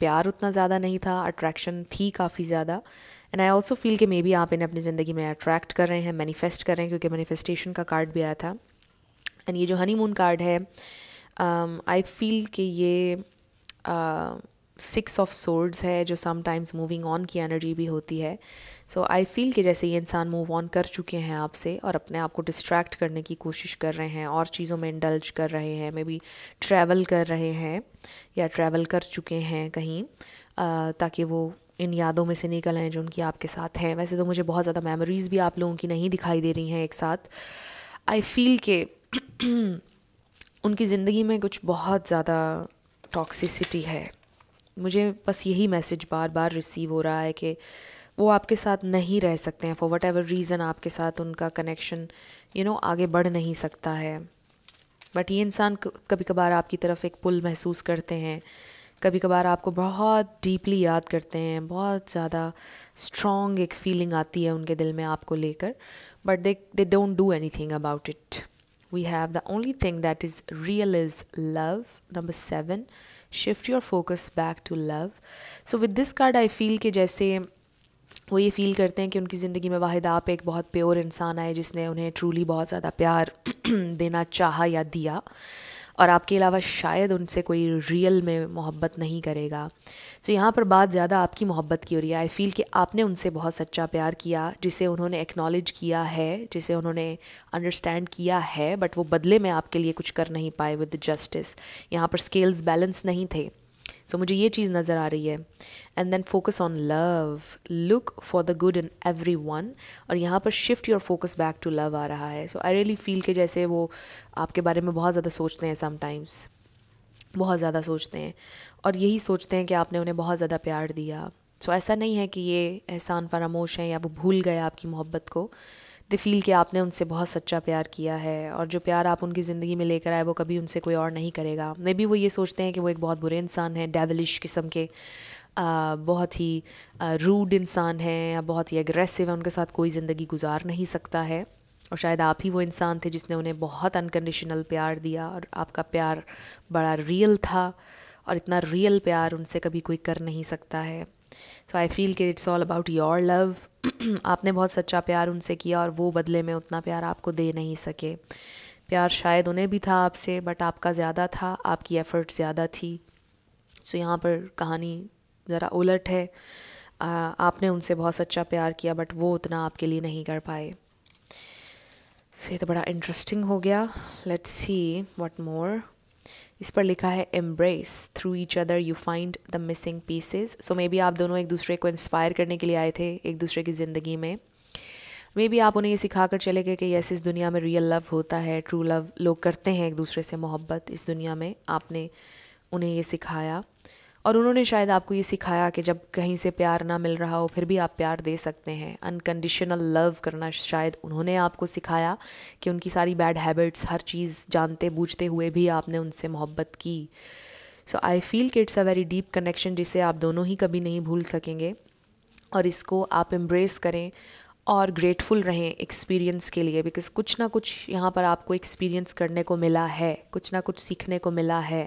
प्यार उतना ज़्यादा नहीं था अट्रैक्शन थी काफ़ी ज़्यादा एंड आई ऑल्सो फील कि मे बी आप इन्हें अपनी ज़िंदगी में अट्रैक्ट कर रहे हैं मैनीफेस्ट कर रहे हैं क्योंकि मैनीफेस्टेशन का कार्ड भी आया था एंड ये जो हनी मून कार्ड है आई um, फील कि ये सिक्स ऑफ सोर्ड्स है जो समटाइम्स मूविंग ऑन की एनर्जी भी होती है सो आई फील कि जैसे ये इंसान मूव ऑन कर चुके हैं आपसे और अपने आप को डिस्ट्रैक्ट करने की कोशिश कर रहे हैं और चीज़ों में इंडल्ज कर रहे हैं मे बी ट्रैवल कर रहे हैं या ट्रैवल कर चुके हैं कहीं uh, ताकि वो इन यादों में से निकल आएँ जो उनकी आपके साथ हैं वैसे तो मुझे बहुत ज़्यादा मेमोरीज़ भी आप लोगों की नहीं दिखाई दे रही हैं एक साथ आई फील के उनकी ज़िंदगी में कुछ बहुत ज़्यादा टॉक्सिसिटी है मुझे बस यही मैसेज बार बार रिसीव हो रहा है कि वो आपके साथ नहीं रह सकते हैं फॉर वट एवर रीज़न आपके साथ उनका कनेक्शन यू नो आगे बढ़ नहीं सकता है बट ये इंसान कभी कभार आपकी तरफ एक पुल महसूस करते हैं कभी कभार आपको बहुत डीपली याद करते हैं बहुत ज़्यादा स्ट्रॉन्ग एक फीलिंग आती है उनके दिल में आपको लेकर but they they don't do anything about it we have the only thing that is real is love number 7 shift your focus back to love so with this card i feel कि जैसे वो ये feel करते हैं कि उनकी ज़िंदगी में वाहिद आप एक बहुत प्योर इंसान आए जिसने उन्हें ट्रूली बहुत ज़्यादा प्यार देना चाहा या दिया और आपके अलावा शायद उनसे कोई रियल में मोहब्बत नहीं करेगा सो so, यहाँ पर बात ज़्यादा आपकी मोहब्बत की हो रही है आई फील कि आपने उनसे बहुत सच्चा प्यार किया जिसे उन्होंने एक्नॉलेज किया है जिसे उन्होंने अंडरस्टैंड किया है बट वो बदले में आपके लिए कुछ कर नहीं पाए विद जस्टिस यहाँ पर स्केल्स बैलेंस नहीं थे सो मुझे ये चीज़ नज़र आ रही है and then focus on love look for the good in everyone और यहाँ पर shift your focus back to love आ रहा है सो आई रियली फील के जैसे वो आपके बारे में बहुत ज़्यादा सोचते हैं समटाइम्स बहुत ज़्यादा सोचते हैं और यही सोचते हैं कि आपने उन्हें बहुत ज़्यादा प्यार दिया सो so, ऐसा नहीं है कि ये एहसान फरामोश है या वो भूल गए आपकी मोहब्बत को दे फील कि आपने उनसे बहुत सच्चा प्यार किया है और जो प्यार आप उनकी ज़िंदगी में लेकर आए वो कभी उनसे कोई और नहीं करेगा मे बी वो ये सोचते हैं कि वो एक बहुत बुरे इंसान हैं डेवलिश किस्म के आ, बहुत ही रूड इंसान हैं बहुत ही एग्रेसिव है उनके साथ कोई ज़िंदगी गुजार नहीं सकता है और शायद आप ही वो इंसान थे जिसने उन्हें बहुत अनकंडीशनल प्यार दिया और आपका प्यार बड़ा रियल था और इतना रियल प्यार उनसे कभी कोई कर नहीं सकता है सो आई फील कि it's all about your love आपने बहुत सच्चा प्यार उनसे किया और वो बदले में उतना प्यार आपको दे नहीं सके प्यार शायद उन्हें भी था आपसे बट आपका ज़्यादा था आपकी एफ़र्ट ज़्यादा थी सो so, यहाँ पर कहानी ज़रा उलट है आपने उनसे बहुत सच्चा प्यार किया बट वो उतना आपके लिए नहीं कर पाए सो so, ये तो बड़ा इंटरेस्टिंग हो गया लेट्स सी व्हाट मोर इस पर लिखा है embrace through each other you find the missing pieces so maybe आप दोनों एक दूसरे को इंस्पायर करने के लिए आए थे एक दूसरे की ज़िंदगी में मे बी आप उन्हें ये सिखा कर चले गए कि यस इस दुनिया में रियल लव होता है ट्रू लव लोग करते हैं एक दूसरे से मोहब्बत इस दुनिया में आपने उन्हें ये सिखाया और उन्होंने शायद आपको ये सिखाया कि जब कहीं से प्यार ना मिल रहा हो फिर भी आप प्यार दे सकते हैं अनकंडीशनल लव करना शायद उन्होंने आपको सिखाया कि उनकी सारी बैड हैबिट्स हर चीज़ जानते बूझते हुए भी आपने उनसे मोहब्बत की सो आई फील कि it's a very deep connection जिसे आप दोनों ही कभी नहीं भूल सकेंगे और इसको आप एम्ब्रेस करें और ग्रेटफुल रहें एक्सपीरियंस के लिए बिकॉज कुछ ना कुछ यहाँ पर आपको एक्सपीरियंस करने को मिला है कुछ ना कुछ सीखने को मिला है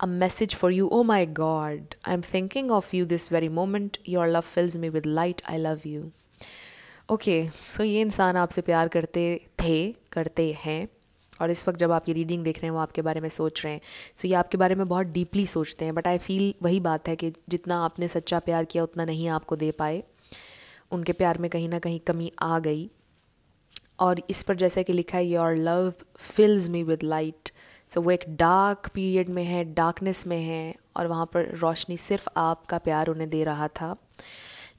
a message for you. Oh my God, I'm thinking of you this very moment. Your love fills me with light. I love you. Okay so ये इंसान आपसे प्यार करते थे करते हैं और इस वक्त जब आप ये रीडिंग देख रहे हैं वो आपके बारे में सोच रहे हैं सो so ये आपके बारे में बहुत डीपली सोचते हैं बट आई फील वही बात है कि जितना आपने सच्चा प्यार किया उतना नहीं आपको दे पाए उनके प्यार में कहीं ना कहीं कमी आ गई और इस पर जैसे कि लिखा है your love fills me with light so so, वो एक डार्क पीरियड में है डार्कनेस में है और वहाँ पर रोशनी सिर्फ आपका प्यार उन्हें दे रहा था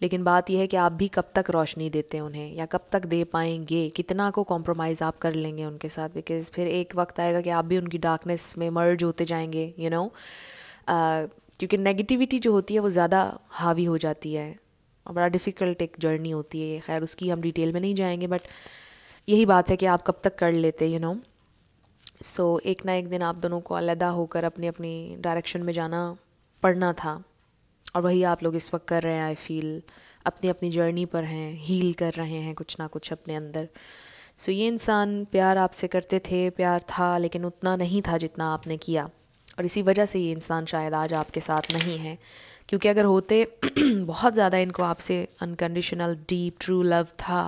लेकिन बात यह है कि आप भी कब तक रोशनी देते हैं उन्हें या कब तक दे पाएंगे कितना को कॉम्प्रोमाइज़ आप कर लेंगे उनके साथ बिकॉज फिर एक वक्त आएगा कि आप भी उनकी डार्कनेस में मर्ज होते जाएंगे you you know know? uh, क्योंकि नेगेटिविटी जो होती है वो ज़्यादा हावी हो जाती है और बड़ा डिफ़िकल्ट एक जर्नी होती है खैर उसकी हम डिटेल में नहीं जाएंगे बट यही बात है कि आप कब तक कर लेते you you know know? So so, एक ना एक दिन आप दोनों को अलहदा होकर अपने अपनी डायरेक्शन में जाना पड़ना था और वही आप लोग इस वक्त कर रहे हैं आई फील अपनी अपनी जर्नी पर हैं हील कर रहे हैं कुछ ना कुछ अपने अंदर सो so, ये इंसान प्यार आपसे करते थे प्यार था लेकिन उतना नहीं था जितना आपने किया और इसी वजह से ये इंसान शायद आज आपके साथ नहीं है क्योंकि अगर होते बहुत ज़्यादा इनको आपसे अनकंडीशनल डीप ट्रू लव था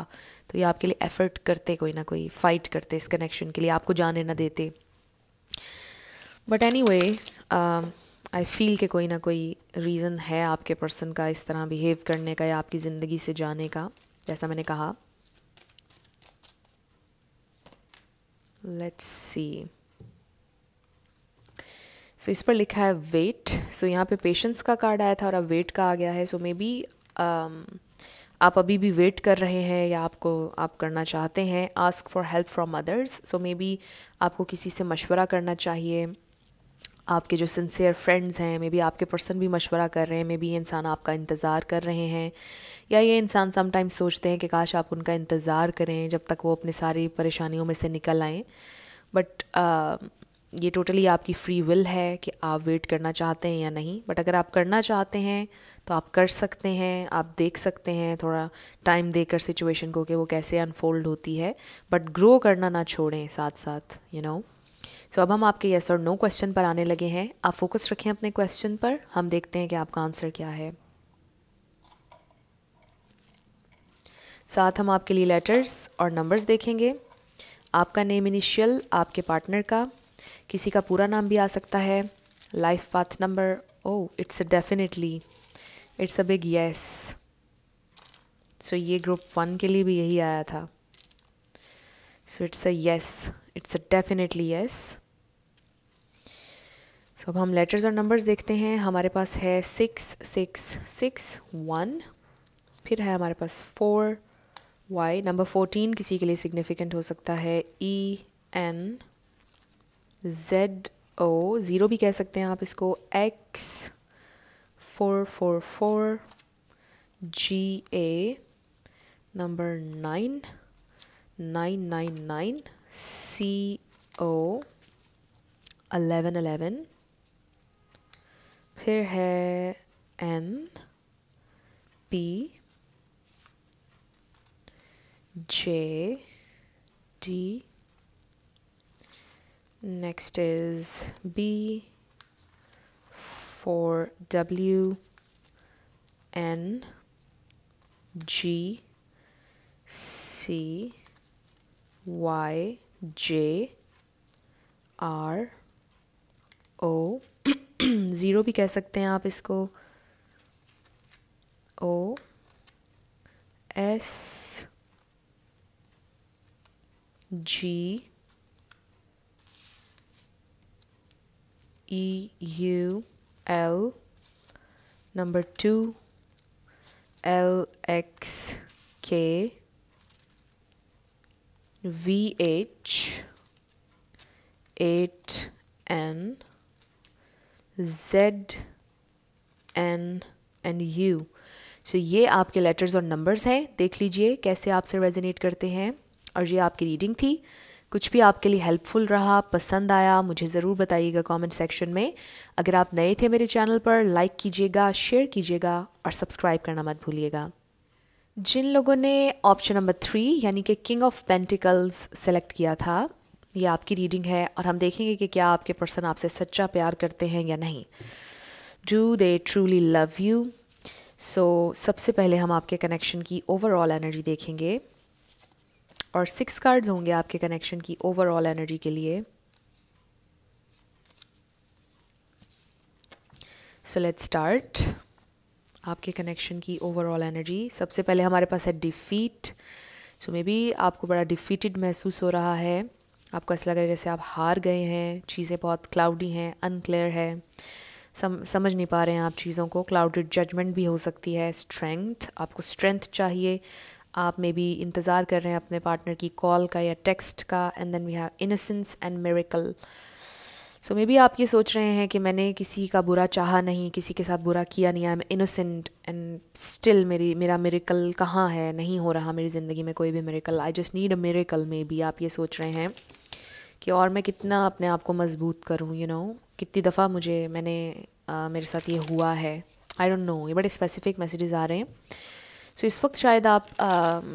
तो ये आपके लिए एफर्ट करते कोई ना कोई फाइट करते इस कनेक्शन के लिए आपको जाने ना देते but anyway I feel के कोई ना कोई रीज़न है आपके पर्सन का इस तरह बिहेव करने का या आपकी ज़िंदगी से जाने का जैसा मैंने कहा लेट्स सी सो so, इस पर लिखा है वेट सो so, यहाँ पे पेशेंस का कार्ड आया था और अब वेट का आ गया है सो मे बी आप अभी भी वेट कर रहे हैं या आपको आप करना चाहते हैं ask for help from others so maybe आपको किसी से मशवरा करना चाहिए आपके जो सिंसियर फ्रेंड्स हैं मे बी आपके पर्सन भी मशवरा कर रहे हैं मे बी ये इंसान आपका इंतज़ार कर रहे हैं या ये इंसान समटाइम्स सोचते हैं कि काश आप उनका इंतज़ार करें जब तक वो अपनी सारी परेशानियों में से निकल आएँ बट ये टोटली आपकी फ्री विल है कि आप वेट करना चाहते हैं या नहीं बट अगर आप करना चाहते हैं तो आप कर सकते हैं आप देख सकते हैं थोड़ा टाइम देकर सिचुएशन को कि वो कैसे अनफोल्ड होती है बट ग्रो करना ना छोड़ें साथ साथ यू नो सो अब हम आपके येस और नो क्वेश्चन पर आने लगे हैं आप फोकस रखें अपने क्वेश्चन पर हम देखते हैं कि आपका आंसर क्या है साथ हम आपके लिए लेटर्स और नंबर्स देखेंगे आपका नेम इनिशियल आपके पार्टनर का किसी का पूरा नाम भी आ सकता है life path number O it's a definitely it's a big yes so ये ग्रुप वन के लिए भी यही आया था so it's a yes it's a definitely yes so अब हम लेटर्स और नंबर्स देखते हैं हमारे पास है सिक्स सिक्स सिक्स वन फिर है हमारे पास फोर वाई नंबर फोर्टीन किसी के लिए सिग्निफिकेंट हो सकता है E e, N Z O zero भी कह सकते हैं आप इसको X four four four G A number nine nine nine nine C O eleven eleven फिर है N P J D next is B for W N G C Y J R O. Zero भी कह सकते हैं आप इसको O S G E U L number 2 L X K V H 8 N Z N and U so ये आपके letters और numbers हैं देख लीजिए कैसे आपसे रेजोनेट करते हैं और ये आपकी रीडिंग थी कुछ भी आपके लिए हेल्पफुल रहा पसंद आया मुझे ज़रूर बताइएगा कमेंट सेक्शन में अगर आप नए थे मेरे चैनल पर लाइक कीजिएगा शेयर कीजिएगा और सब्सक्राइब करना मत भूलिएगा जिन लोगों ने ऑप्शन नंबर थ्री यानी कि किंग ऑफ पेंटिकल्स सेलेक्ट किया था ये आपकी रीडिंग है और हम देखेंगे कि क्या आपके पर्सन आपसे सच्चा प्यार करते हैं या नहीं do they truly love you so सबसे पहले हम आपके कनेक्शन की ओवरऑल एनर्जी देखेंगे और सिक्स कार्ड्स होंगे आपके कनेक्शन की ओवरऑल एनर्जी के लिए सो लेट्स स्टार्ट आपके कनेक्शन की ओवरऑल एनर्जी सबसे पहले हमारे पास है डिफीट सो मे बी आपको बड़ा डिफीटेड महसूस हो रहा है आपको ऐसा लग रहा है जैसे आप हार गए हैं चीज़ें बहुत क्लाउडी हैं अनक्लियर है सम समझ नहीं पा रहे हैं आप चीज़ों को क्लाउडेड जजमेंट भी हो सकती है स्ट्रेंथ आपको स्ट्रेंथ चाहिए आप मे बी इंतज़ार कर रहे हैं अपने पार्टनर की कॉल का या टेक्स्ट का and then we have innocence and miracle so maybe आप ये सोच रहे हैं कि मैंने किसी का बुरा चाहा नहीं किसी के साथ बुरा किया नहीं I am innocent and still मेरी मेरा मेरिकल कहाँ है नहीं हो रहा मेरी ज़िंदगी में कोई भी miracle I just need a miracle maybe आप ये सोच रहे हैं कि और मैं कितना अपने आप को मजबूत करूँ यू नो कितनी दफ़ा मुझे मैंने आ, मेरे साथ ये हुआ है आई डोंट नो ये बड़े स्पेसिफिक मैसेजेस आ रहे हैं सो so, इस वक्त शायद आप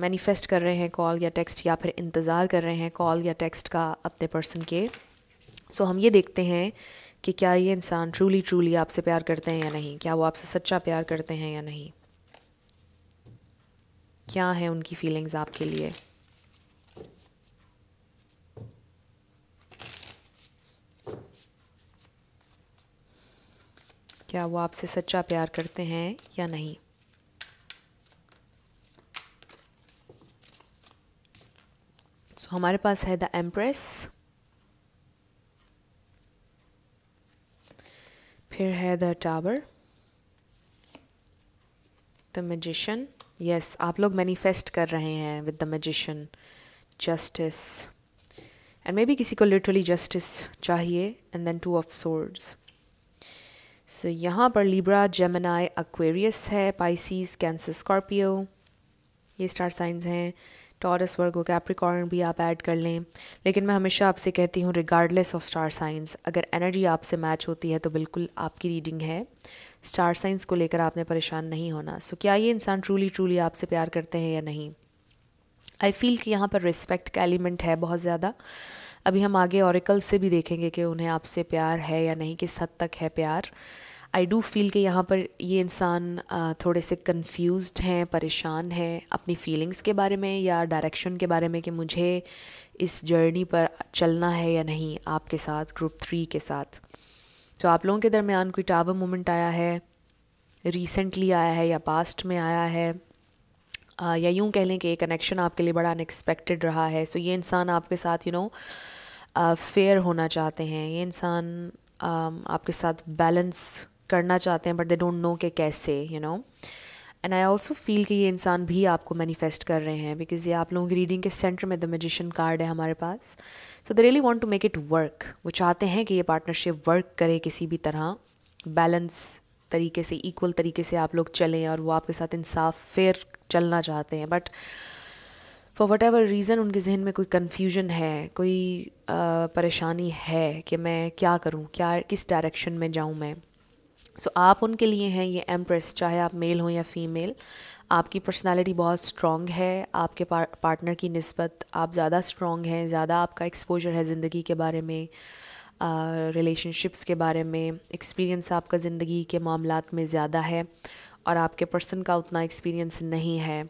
मैनिफेस्ट कर रहे हैं कॉल या टेक्स्ट या फिर इंतज़ार कर रहे हैं कॉल या टेक्स्ट का अपने पर्सन के सो so, हम ये देखते हैं कि क्या ये इंसान ट्रूली ट्रूली आपसे प्यार करते हैं या नहीं क्या वो आपसे सच्चा प्यार करते हैं या नहीं क्या है उनकी फीलिंग्स आपके लिए क्या वो आपसे सच्चा प्यार करते हैं या नहीं सो हमारे पास है द एम्प्रेस फिर है the tower the magician yes आप लोग मैनिफेस्ट कर रहे हैं with the magician justice and maybe किसी को लिटरली जस्टिस चाहिए and then two of swords so यहाँ पर लिब्रा जेमनाई अक्वेरियस है पाइसीस कैंसर स्कॉर्पियो ये स्टार साइंस हैं टॉरस वर्गो कैप्रिकॉर्न भी आप ऐड कर लें लेकिन मैं हमेशा आपसे कहती हूँ रिगार्डलेस ऑफ स्टार साइंस अगर एनर्जी आपसे मैच होती है तो बिल्कुल आपकी रीडिंग है स्टार साइंस को लेकर आपने परेशान नहीं होना सो so, क्या ये इंसान ट्रूली ट्रूली आपसे प्यार करते हैं या नहीं आई फील कि यहाँ पर रिस्पेक्ट का एलिमेंट है बहुत ज़्यादा अभी हम आगे औरिकल से भी देखेंगे कि उन्हें आपसे प्यार है या नहीं किस हद तक है प्यार आई डू फील कि यहाँ पर ये इंसान थोड़े से कंफ्यूज हैं परेशान हैं अपनी फीलिंग्स के बारे में या डायरेक्शन के बारे में कि मुझे इस जर्नी पर चलना है या नहीं आपके साथ ग्रुप थ्री के साथ तो आप लोगों के दरमियान कोई टावर मोमेंट आया है रिसेंटली आया है या पास्ट में आया है या यूँ कह लें कि ये कनेक्शन आपके लिए बड़ा अनएक्सपेक्टेड रहा है सो ये इंसान आपके साथ यू नो फेयर होना चाहते हैं ये इंसान आपके साथ बैलेंस करना चाहते हैं बट दे डोंट नो कि कैसे you know and I also feel कि ये इंसान भी आपको मैनिफेस्ट कर रहे हैं बिकॉज ये आप लोगों की रीडिंग के सेंटर में द मेजिशन कार्ड है हमारे पास so they really want to make it work वो चाहते हैं कि ये पार्टनरशिप वर्क करे किसी भी तरह बैलेंस तरीके से इक्वल तरीके से आप लोग चलें और वो आपके साथ इंसाफ फेयर चलना चाहते हैं but for whatever reason उनके जहन में कोई कन्फ्यूजन है कोई परेशानी है कि मैं क्या करूँ क्या किस डायरेक्शन में जाऊँ मैं सो so, आप उनके लिए हैं ये एम्प्रेस चाहे आप मेल हों या फीमेल आपकी पर्सनालिटी बहुत स्ट्रॉन्ग है आपके पार, पार्टनर की नस्बत आप ज़्यादा स्ट्रॉन्ग हैं ज़्यादा आपका एक्सपोजर है ज़िंदगी के बारे में रिलेशनशिप्स के बारे में एक्सपीरियंस आपका ज़िंदगी के मामला में ज़्यादा है और आपके पर्सन का उतना एक्सपीरियंस नहीं है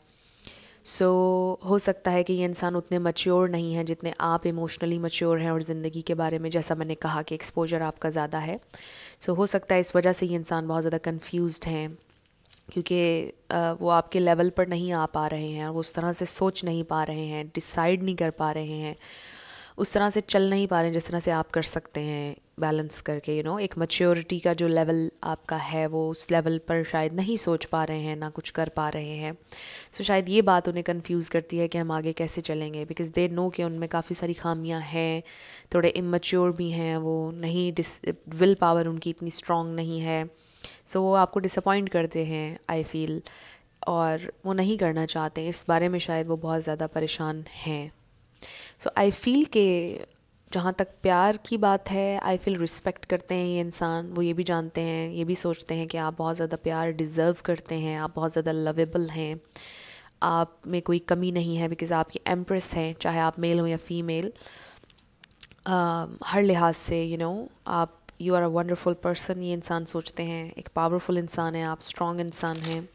सो so, हो सकता है कि ये इंसान उतने मच्योर नहीं हैं जितने आप इमोशनली मच्योर हैं और ज़िंदगी के बारे में जैसा मैंने कहा कि एक्सपोजर आपका ज़्यादा है सो so, हो सकता है इस वजह से ये इंसान बहुत ज़्यादा कन्फ्यूज हैं क्योंकि वो आपके लेवल पर नहीं आ पा रहे हैं और वो उस तरह से सोच नहीं पा रहे हैं डिसाइड नहीं कर पा रहे हैं उस तरह से चल नहीं पा रहे हैं जिस तरह से आप कर सकते हैं बैलेंस करके यू you नो know, एक मच्योरिटी का जो लेवल आपका है वो उस लेवल पर शायद नहीं सोच पा रहे हैं ना कुछ कर पा रहे हैं सो so, शायद ये बात उन्हें कंफ्यूज करती है कि हम आगे कैसे चलेंगे बिकॉज दे नो कि उनमें काफ़ी सारी खामियां हैं थोड़े इमच्योर भी हैं वो नहीं डिस विल पावर उनकी इतनी स्ट्रॉन्ग नहीं है सो so, वो आपको डिसअपॉइंट करते हैं आई फील और वो नहीं करना चाहते इस बारे में शायद वो बहुत ज़्यादा परेशान हैं सो आई फील के जहाँ तक प्यार की बात है आई फील रिस्पेक्ट करते हैं ये इंसान वो ये भी जानते हैं ये भी सोचते हैं कि आप बहुत ज़्यादा प्यार डिज़र्व करते हैं आप बहुत ज़्यादा लवेबल हैं आप में कोई कमी नहीं है बिकॉज़ आपकी एम्प्रेस हैं चाहे आप मेल हो या फीमेल um, हर लिहाज से यू you नो know, आप you are a wonderful person ये इंसान सोचते हैं एक पावरफुल इंसान है आप स्ट्रॉन्ग इंसान हैं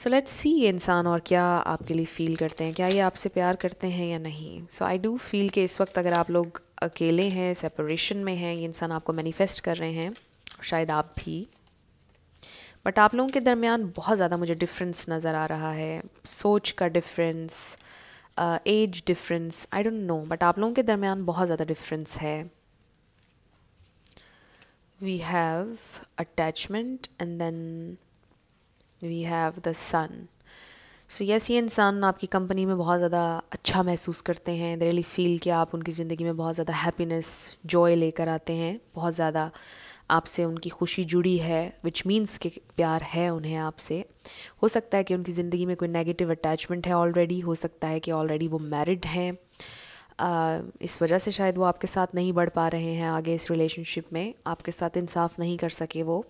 सो लेट सी ये इंसान और क्या आपके लिए फ़ील करते हैं क्या ये आपसे प्यार करते हैं या नहीं सो आई डू फील कि इस वक्त अगर आप लोग अकेले हैं सेपरेशन में हैं ये इंसान आपको मैनिफेस्ट कर रहे हैं शायद आप भी बट आप लोगों के दरमियान बहुत ज़्यादा मुझे डिफरेंस नज़र आ रहा है सोच का difference age difference I don't know but आप लोगों के दरमियान बहुत ज़्यादा डिफरेंस है we have attachment and then we have the sun so yes ये इंसान आपकी कंपनी में बहुत ज़्यादा अच्छा महसूस करते हैं दे रियली फील कि आप उनकी ज़िंदगी में बहुत ज़्यादा हैप्पीनेस जॉय लेकर आते हैं बहुत ज़्यादा आपसे उनकी खुशी जुड़ी है विच मीन्स कि प्यार है उन्हें आपसे हो सकता है कि उनकी ज़िंदगी में कोई नेगेटिव अटैचमेंट है ऑलरेडी हो सकता है कि ऑलरेडी वो मैरिड हैं इस वजह से शायद वो आपके साथ नहीं बढ़ पा रहे हैं आगे इस रिलेशनशिप में आपके साथ इंसाफ नहीं कर सके वो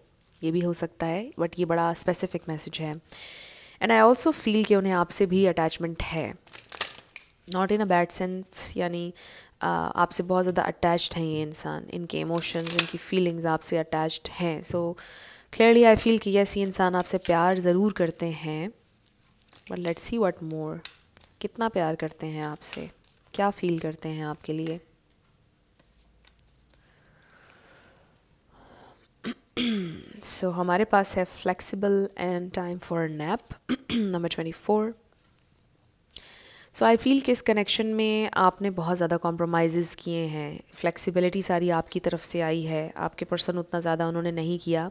ये भी हो सकता है बट ये बड़ा स्पेसिफिक मैसेज है एंड आई ऑल्सो फील कि उन्हें आपसे भी अटैचमेंट है not in a bad sense यानी आपसे बहुत ज़्यादा अटैच्ड हैं ये इंसान इनके इमोशंस इनकी फीलिंग्स आपसे अटैच्ड हैं सो क्लियरली आई फील कि यस ये इंसान आपसे प्यार ज़रूर करते हैं but let's see what more कितना प्यार करते हैं आपसे क्या फ़ील करते हैं आपके लिए सो so, हमारे पास है flexible and time for nap number twenty four so I feel कि इस कनेक्शन में आपने बहुत ज़्यादा कॉम्प्रोमाइज़ किए हैं फ्लेक्सिबिलिटी सारी आपकी तरफ से आई है आपके पर्सन उतना ज़्यादा उन्होंने नहीं किया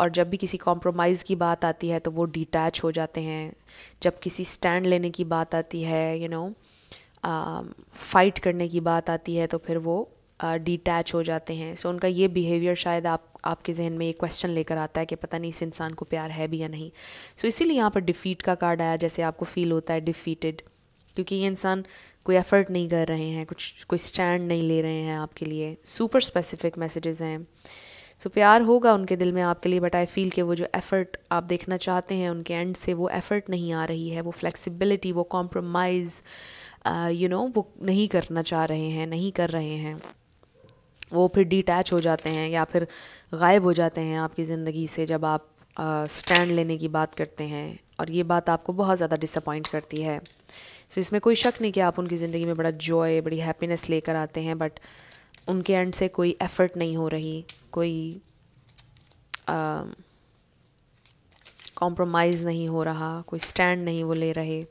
और जब भी किसी कॉम्प्रोमाइज़ की बात आती है तो वो डिटैच हो जाते हैं जब किसी स्टैंड लेने की बात आती है यू नो फ़ाइट करने की बात आती है तो फिर वो डिटैच uh, हो जाते हैं सो so, उनका ये बिहेवियर शायद आप आपके जहन में ये क्वेश्चन लेकर आता है कि पता नहीं इस इंसान को प्यार है भी या नहीं सो so, इसीलिए यहाँ पर डिफ़ीट का कार्ड आया जैसे आपको फील होता है डिफ़ीटेड क्योंकि ये इंसान कोई एफ़र्ट नहीं कर रहे हैं कुछ कोई स्टैंड नहीं ले रहे हैं आपके लिए सुपर स्पेसिफिक मैसेजेस हैं सो so, प्यार होगा उनके दिल में आपके लिए बट आई फील के वो जो एफ़र्ट आप देखना चाहते हैं उनके एंड से वो एफ़र्ट नहीं आ रही है वो फ्लेक्सिबिलिटी वो कॉम्प्रोमाइज़ यू नो वो नहीं करना चाह रहे हैं नहीं कर रहे हैं वो फिर डिटैच हो जाते हैं या फिर गायब हो जाते हैं आपकी ज़िंदगी से जब आप स्टैंड लेने की बात करते हैं और ये बात आपको बहुत ज़्यादा डिसअपॉइंट करती है सो so, इसमें कोई शक नहीं कि आप उनकी ज़िंदगी में बड़ा जॉय बड़ी हैप्पीनेस लेकर आते हैं बट उनके एंड से कोई एफ़र्ट नहीं हो रही कोई कॉम्प्रोमाइज़ नहीं हो रहा कोई स्टैंड नहीं वो ले रहे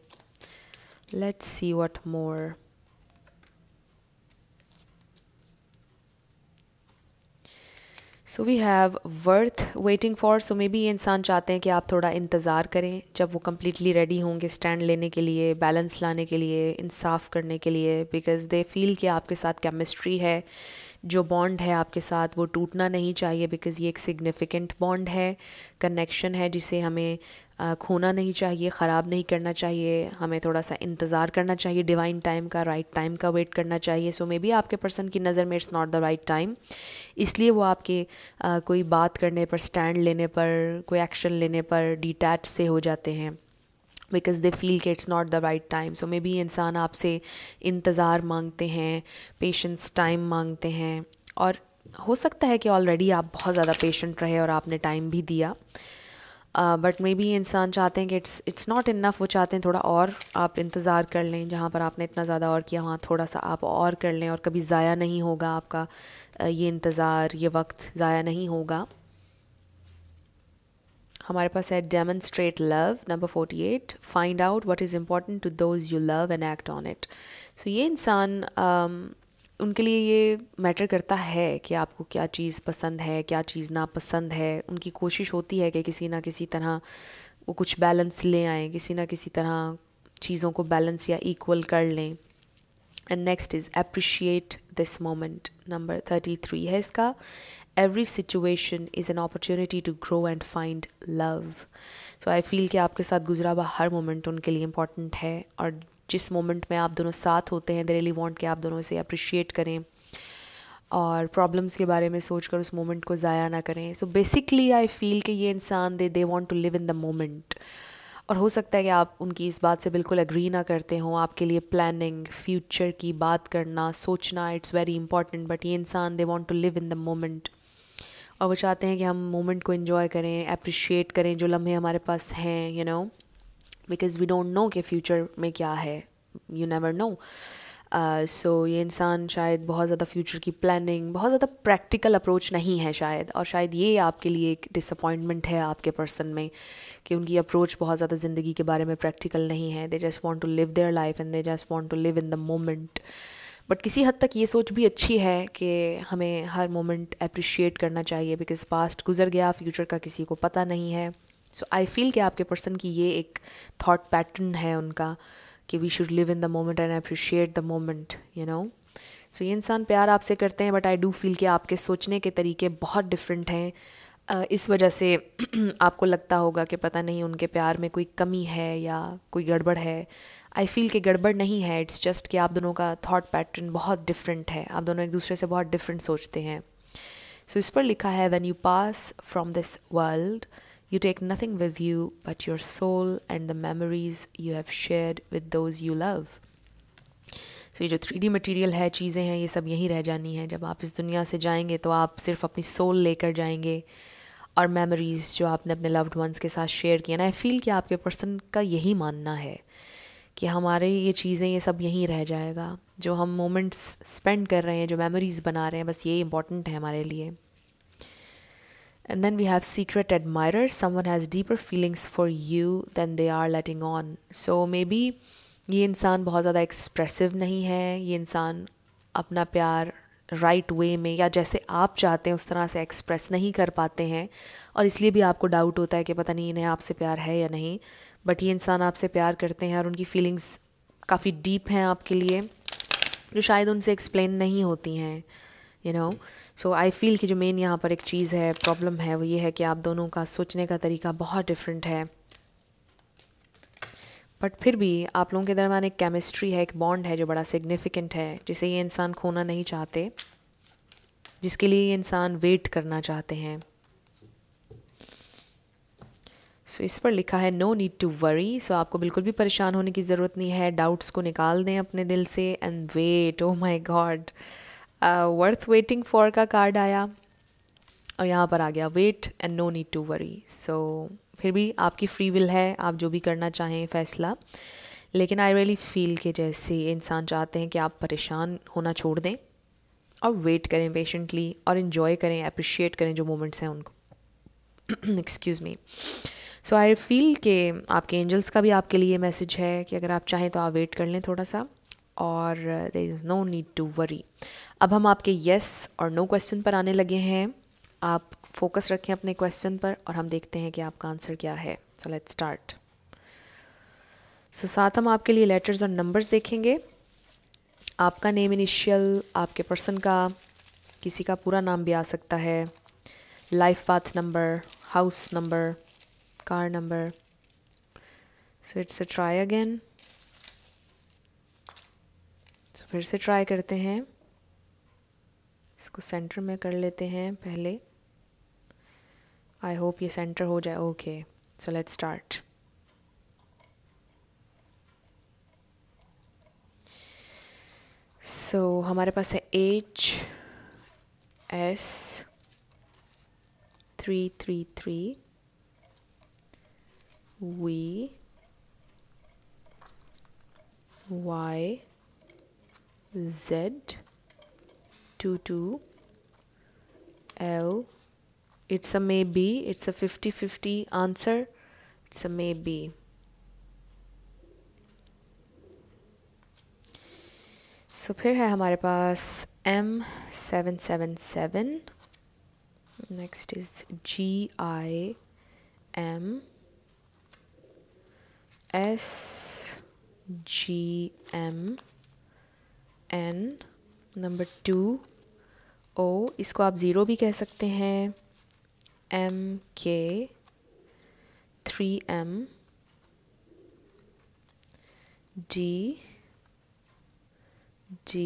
let's see what more so we have worth waiting for so maybe ये इंसान चाहते हैं कि आप थोड़ा इंतज़ार करें जब वो कम्प्लीटली रेडी होंगे स्टैंड लेने के लिए बैलेंस लाने के लिए इंसाफ करने के लिए बिकॉज दे फील कि आपके साथ केमिस्ट्री है जो बॉन्ड है आपके साथ वो टूटना नहीं चाहिए बिकॉज़ ये एक सिग्निफिकेंट बॉन्ड है कनेक्शन है जिसे हमें खोना नहीं चाहिए ख़राब नहीं करना चाहिए हमें थोड़ा सा इंतज़ार करना चाहिए डिवाइन टाइम का राइट right टाइम का वेट करना चाहिए सो मे बी आपके पर्सन की नज़र में it's not the right time इसलिए वो आपके आ, कोई बात करने पर स्टैंड लेने पर कोई एक्शन लेने पर डिटैच से हो जाते हैं बिकॉज दे फील के it's not the right time so maybe इंसान आपसे इंतज़ार मांगते हैं पेशेंस टाइम मांगते हैं और हो सकता है कि ऑलरेडी आप बहुत ज़्यादा पेशेंट रहे और आपने टाइम भी दिया बट मे बी इंसान चाहते हैं कि इट्स इट्स नॉट इनफ वो चाहते हैं थोड़ा और आप इंतज़ार कर लें जहाँ पर आपने इतना ज़्यादा और किया वहाँ थोड़ा सा आप और कर लें और कभी ज़ाया नहीं होगा आपका uh, ये इंतज़ार ये वक्त ज़ाया नहीं होगा हमारे पास है demonstrate love number forty eight find out what is important to those you love and act on it so ये इंसान um, उनके लिए ये मैटर करता है कि आपको क्या चीज़ पसंद है क्या चीज़ ना पसंद है उनकी कोशिश होती है कि किसी ना किसी तरह वो कुछ बैलेंस ले आएँ किसी ना किसी तरह चीज़ों को बैलेंस या इक्वल कर लें and next is appreciate this moment number thirty three है इसका every situation is an opportunity to grow and find love so I feel कि आपके साथ गुजरा हुआ हर मोमेंट उनके लिए इम्पॉर्टेंट है और जिस मोमेंट में आप दोनों साथ होते हैं दे रियली वॉन्ट के आप दोनों इसे अप्रिशिएट करें और प्रॉब्लम्स के बारे में सोच कर उस मोमेंट को ज़ाया ना करें सो बेसिकली आई फील कि ये इंसान they they want to live in the moment और हो सकता है कि आप उनकी इस बात से बिल्कुल एग्री ना करते हो आपके लिए प्लानिंग फ्यूचर की बात करना सोचना इट्स वेरी इंपॉर्टेंट बट ये इंसान they want to live in the moment और वो चाहते हैं कि हम मोमेंट को इन्जॉय करें अप्रिशिएट करें जो लम्हे हमारे पास हैं you you know know? Because we don't know कि फ्यूचर में क्या है यू नेवर नो सो ये इंसान शायद बहुत ज़्यादा फ्यूचर की प्लानिंग बहुत ज़्यादा प्रैक्टिकल अप्रोच नहीं है शायद और शायद ये आपके लिए एक डिसअपॉइंटमेंट है आपके पर्सन में कि उनकी अप्रोच बहुत ज़्यादा ज़िंदगी के बारे में प्रैक्टिकल नहीं है they just want to live their life and they just want to live in the moment but किसी हद तक ये सोच भी अच्छी है कि हमें हर मोमेंट अप्रिशिएट करना चाहिए बिकॉज़ पास्ट गुजर गया फ्यूचर का किसी को पता नहीं है सो आई फील कि आपके पर्सन की ये एक थाट पैटर्न है उनका कि we should live in the moment and appreciate the moment you know so ये इंसान प्यार आपसे करते हैं बट आई डू फील कि आपके सोचने के तरीके बहुत डिफरेंट हैं uh, इस वजह से आपको लगता होगा कि पता नहीं उनके प्यार में कोई कमी है या कोई गड़बड़ है आई फील कि गड़बड़ नहीं है इट्स जस्ट कि आप दोनों का थाट पैटर्न बहुत डिफरेंट है आप दोनों एक दूसरे से बहुत डिफरेंट सोचते हैं सो so, इस पर लिखा है when you pass from this world You take nothing with you but your soul and the memories you have shared with those you love. So so, ये जो थ्री डी मटीरियल है चीज़ें हैं ये सब यहीं रह जानी हैं जब आप इस दुनिया से जाएंगे तो आप सिर्फ अपनी सोल लेकर जाएंगे और मेमोरीज़ जो आपने अपने लव्ड वंस के साथ शेयर किया ना आई फील कि आपके पर्सन का यही मानना है कि हमारे ये चीज़ें ये सब यहीं रह जाएगा जो हम मोमेंट्स स्पेंड कर रहे हैं जो मेमोरीज़ बना रहे हैं बस ये इंपॉर्टेंट है हमारे लिए And then we have secret admirer. Someone has deeper feelings for you than they are letting on. So maybe ये इंसान बहुत ज़्यादा एक्सप्रेसिव नहीं है ये इंसान अपना प्यार राइट right वे में या जैसे आप चाहते हैं उस तरह से एक्सप्रेस नहीं कर पाते हैं और इसलिए भी आपको डाउट होता है कि पता नहीं इन्हें आपसे प्यार है या नहीं बट ये इंसान आपसे प्यार करते हैं और उनकी फीलिंग्स काफ़ी डीप हैं आपके लिए जो शायद उनसे एक्सप्लेन नहीं होती हैं you know so I feel कि जो मेन यहाँ पर एक चीज़ है प्रॉब्लम है वो ये है कि आप दोनों का सोचने का तरीका बहुत डिफरेंट है बट फिर भी आप लोगों के दरम्यान एक केमिस्ट्री है एक बॉन्ड है जो बड़ा सिग्निफिकेंट है जिसे ये इंसान खोना नहीं चाहते जिसके लिए ये इंसान वेट करना चाहते हैं सो so, इस पर लिखा है no need to worry so आपको बिल्कुल भी परेशान होने की ज़रूरत नहीं है डाउट्स को निकाल दें अपने दिल से and wait oh my god worth waiting for का कार्ड आया और यहाँ पर आ गया wait and no need to worry so फिर भी आपकी फ्री विल है आप जो भी करना चाहें फैसला लेकिन आई रियली फील के जैसे इंसान चाहते हैं कि आप परेशान होना छोड़ दें और वेट करें पेशेंटली और इन्जॉय करें अप्रिशिएट करें जो मोमेंट्स हैं उनको excuse me so I feel के आपके एंजल्स का भी आपके लिए मैसेज है कि अगर आप चाहें तो आप वेट कर लें थोड़ा सा और देर is no need to worry अब हम आपके येस और नो क्वेश्चन पर आने लगे हैं आप फोकस रखें अपने क्वेश्चन पर और हम देखते हैं कि आपका आंसर क्या है सो लेट स्टार्ट सो साथ हम आपके लिए लेटर्स और नंबर्स देखेंगे आपका नेम इनिशियल आपके पर्सन का किसी का पूरा नाम भी आ सकता है life path number house number car number so it's a try again तो फिर से ट्राई करते हैं इसको सेंटर में कर लेते हैं पहले आई होप ये सेंटर हो जाए okay so let start so हमारे पास है H S three three three V Y Z two two L it's a maybe it's a 50 50 answer it's a maybe so here we have M seven seven seven next is G I M S G M N number two O इसको आप zero भी कह सकते हैं M K three M D G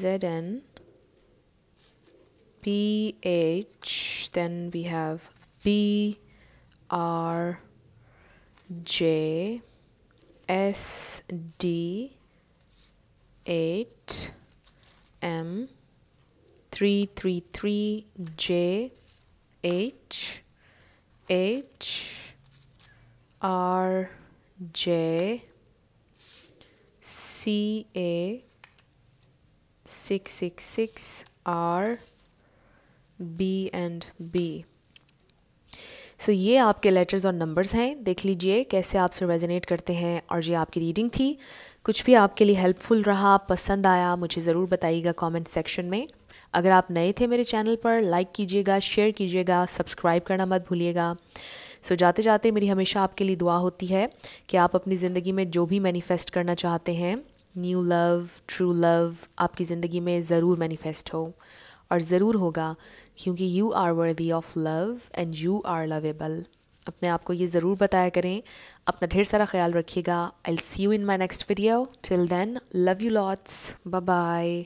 Z N P H then we have P R J S D eight M three three three J H H R J C A six six six R B and B so so, ये आपके letters और numbers हैं देख लीजिए कैसे आपसे resonate करते हैं और ये आपकी रीडिंग थी कुछ भी आपके लिए हेल्पफुल रहा पसंद आया मुझे ज़रूर बताइएगा कमेंट सेक्शन में अगर आप नए थे मेरे चैनल पर लाइक कीजिएगा शेयर कीजिएगा सब्सक्राइब करना मत भूलिएगा सो जाते जाते मेरी हमेशा आपके लिए दुआ होती है कि आप अपनी ज़िंदगी में जो भी मैनिफेस्ट करना चाहते हैं न्यू लव ट्रू लव आपकी ज़िंदगी में ज़रूर मैनिफेस्ट हो और ज़रूर होगा क्योंकि you are worthy of love and you are lovable अपने आप को ये ज़रूर बताया करें अपना ढेर सारा ख्याल रखिएगा I see you in my next video till then love you lots bye bye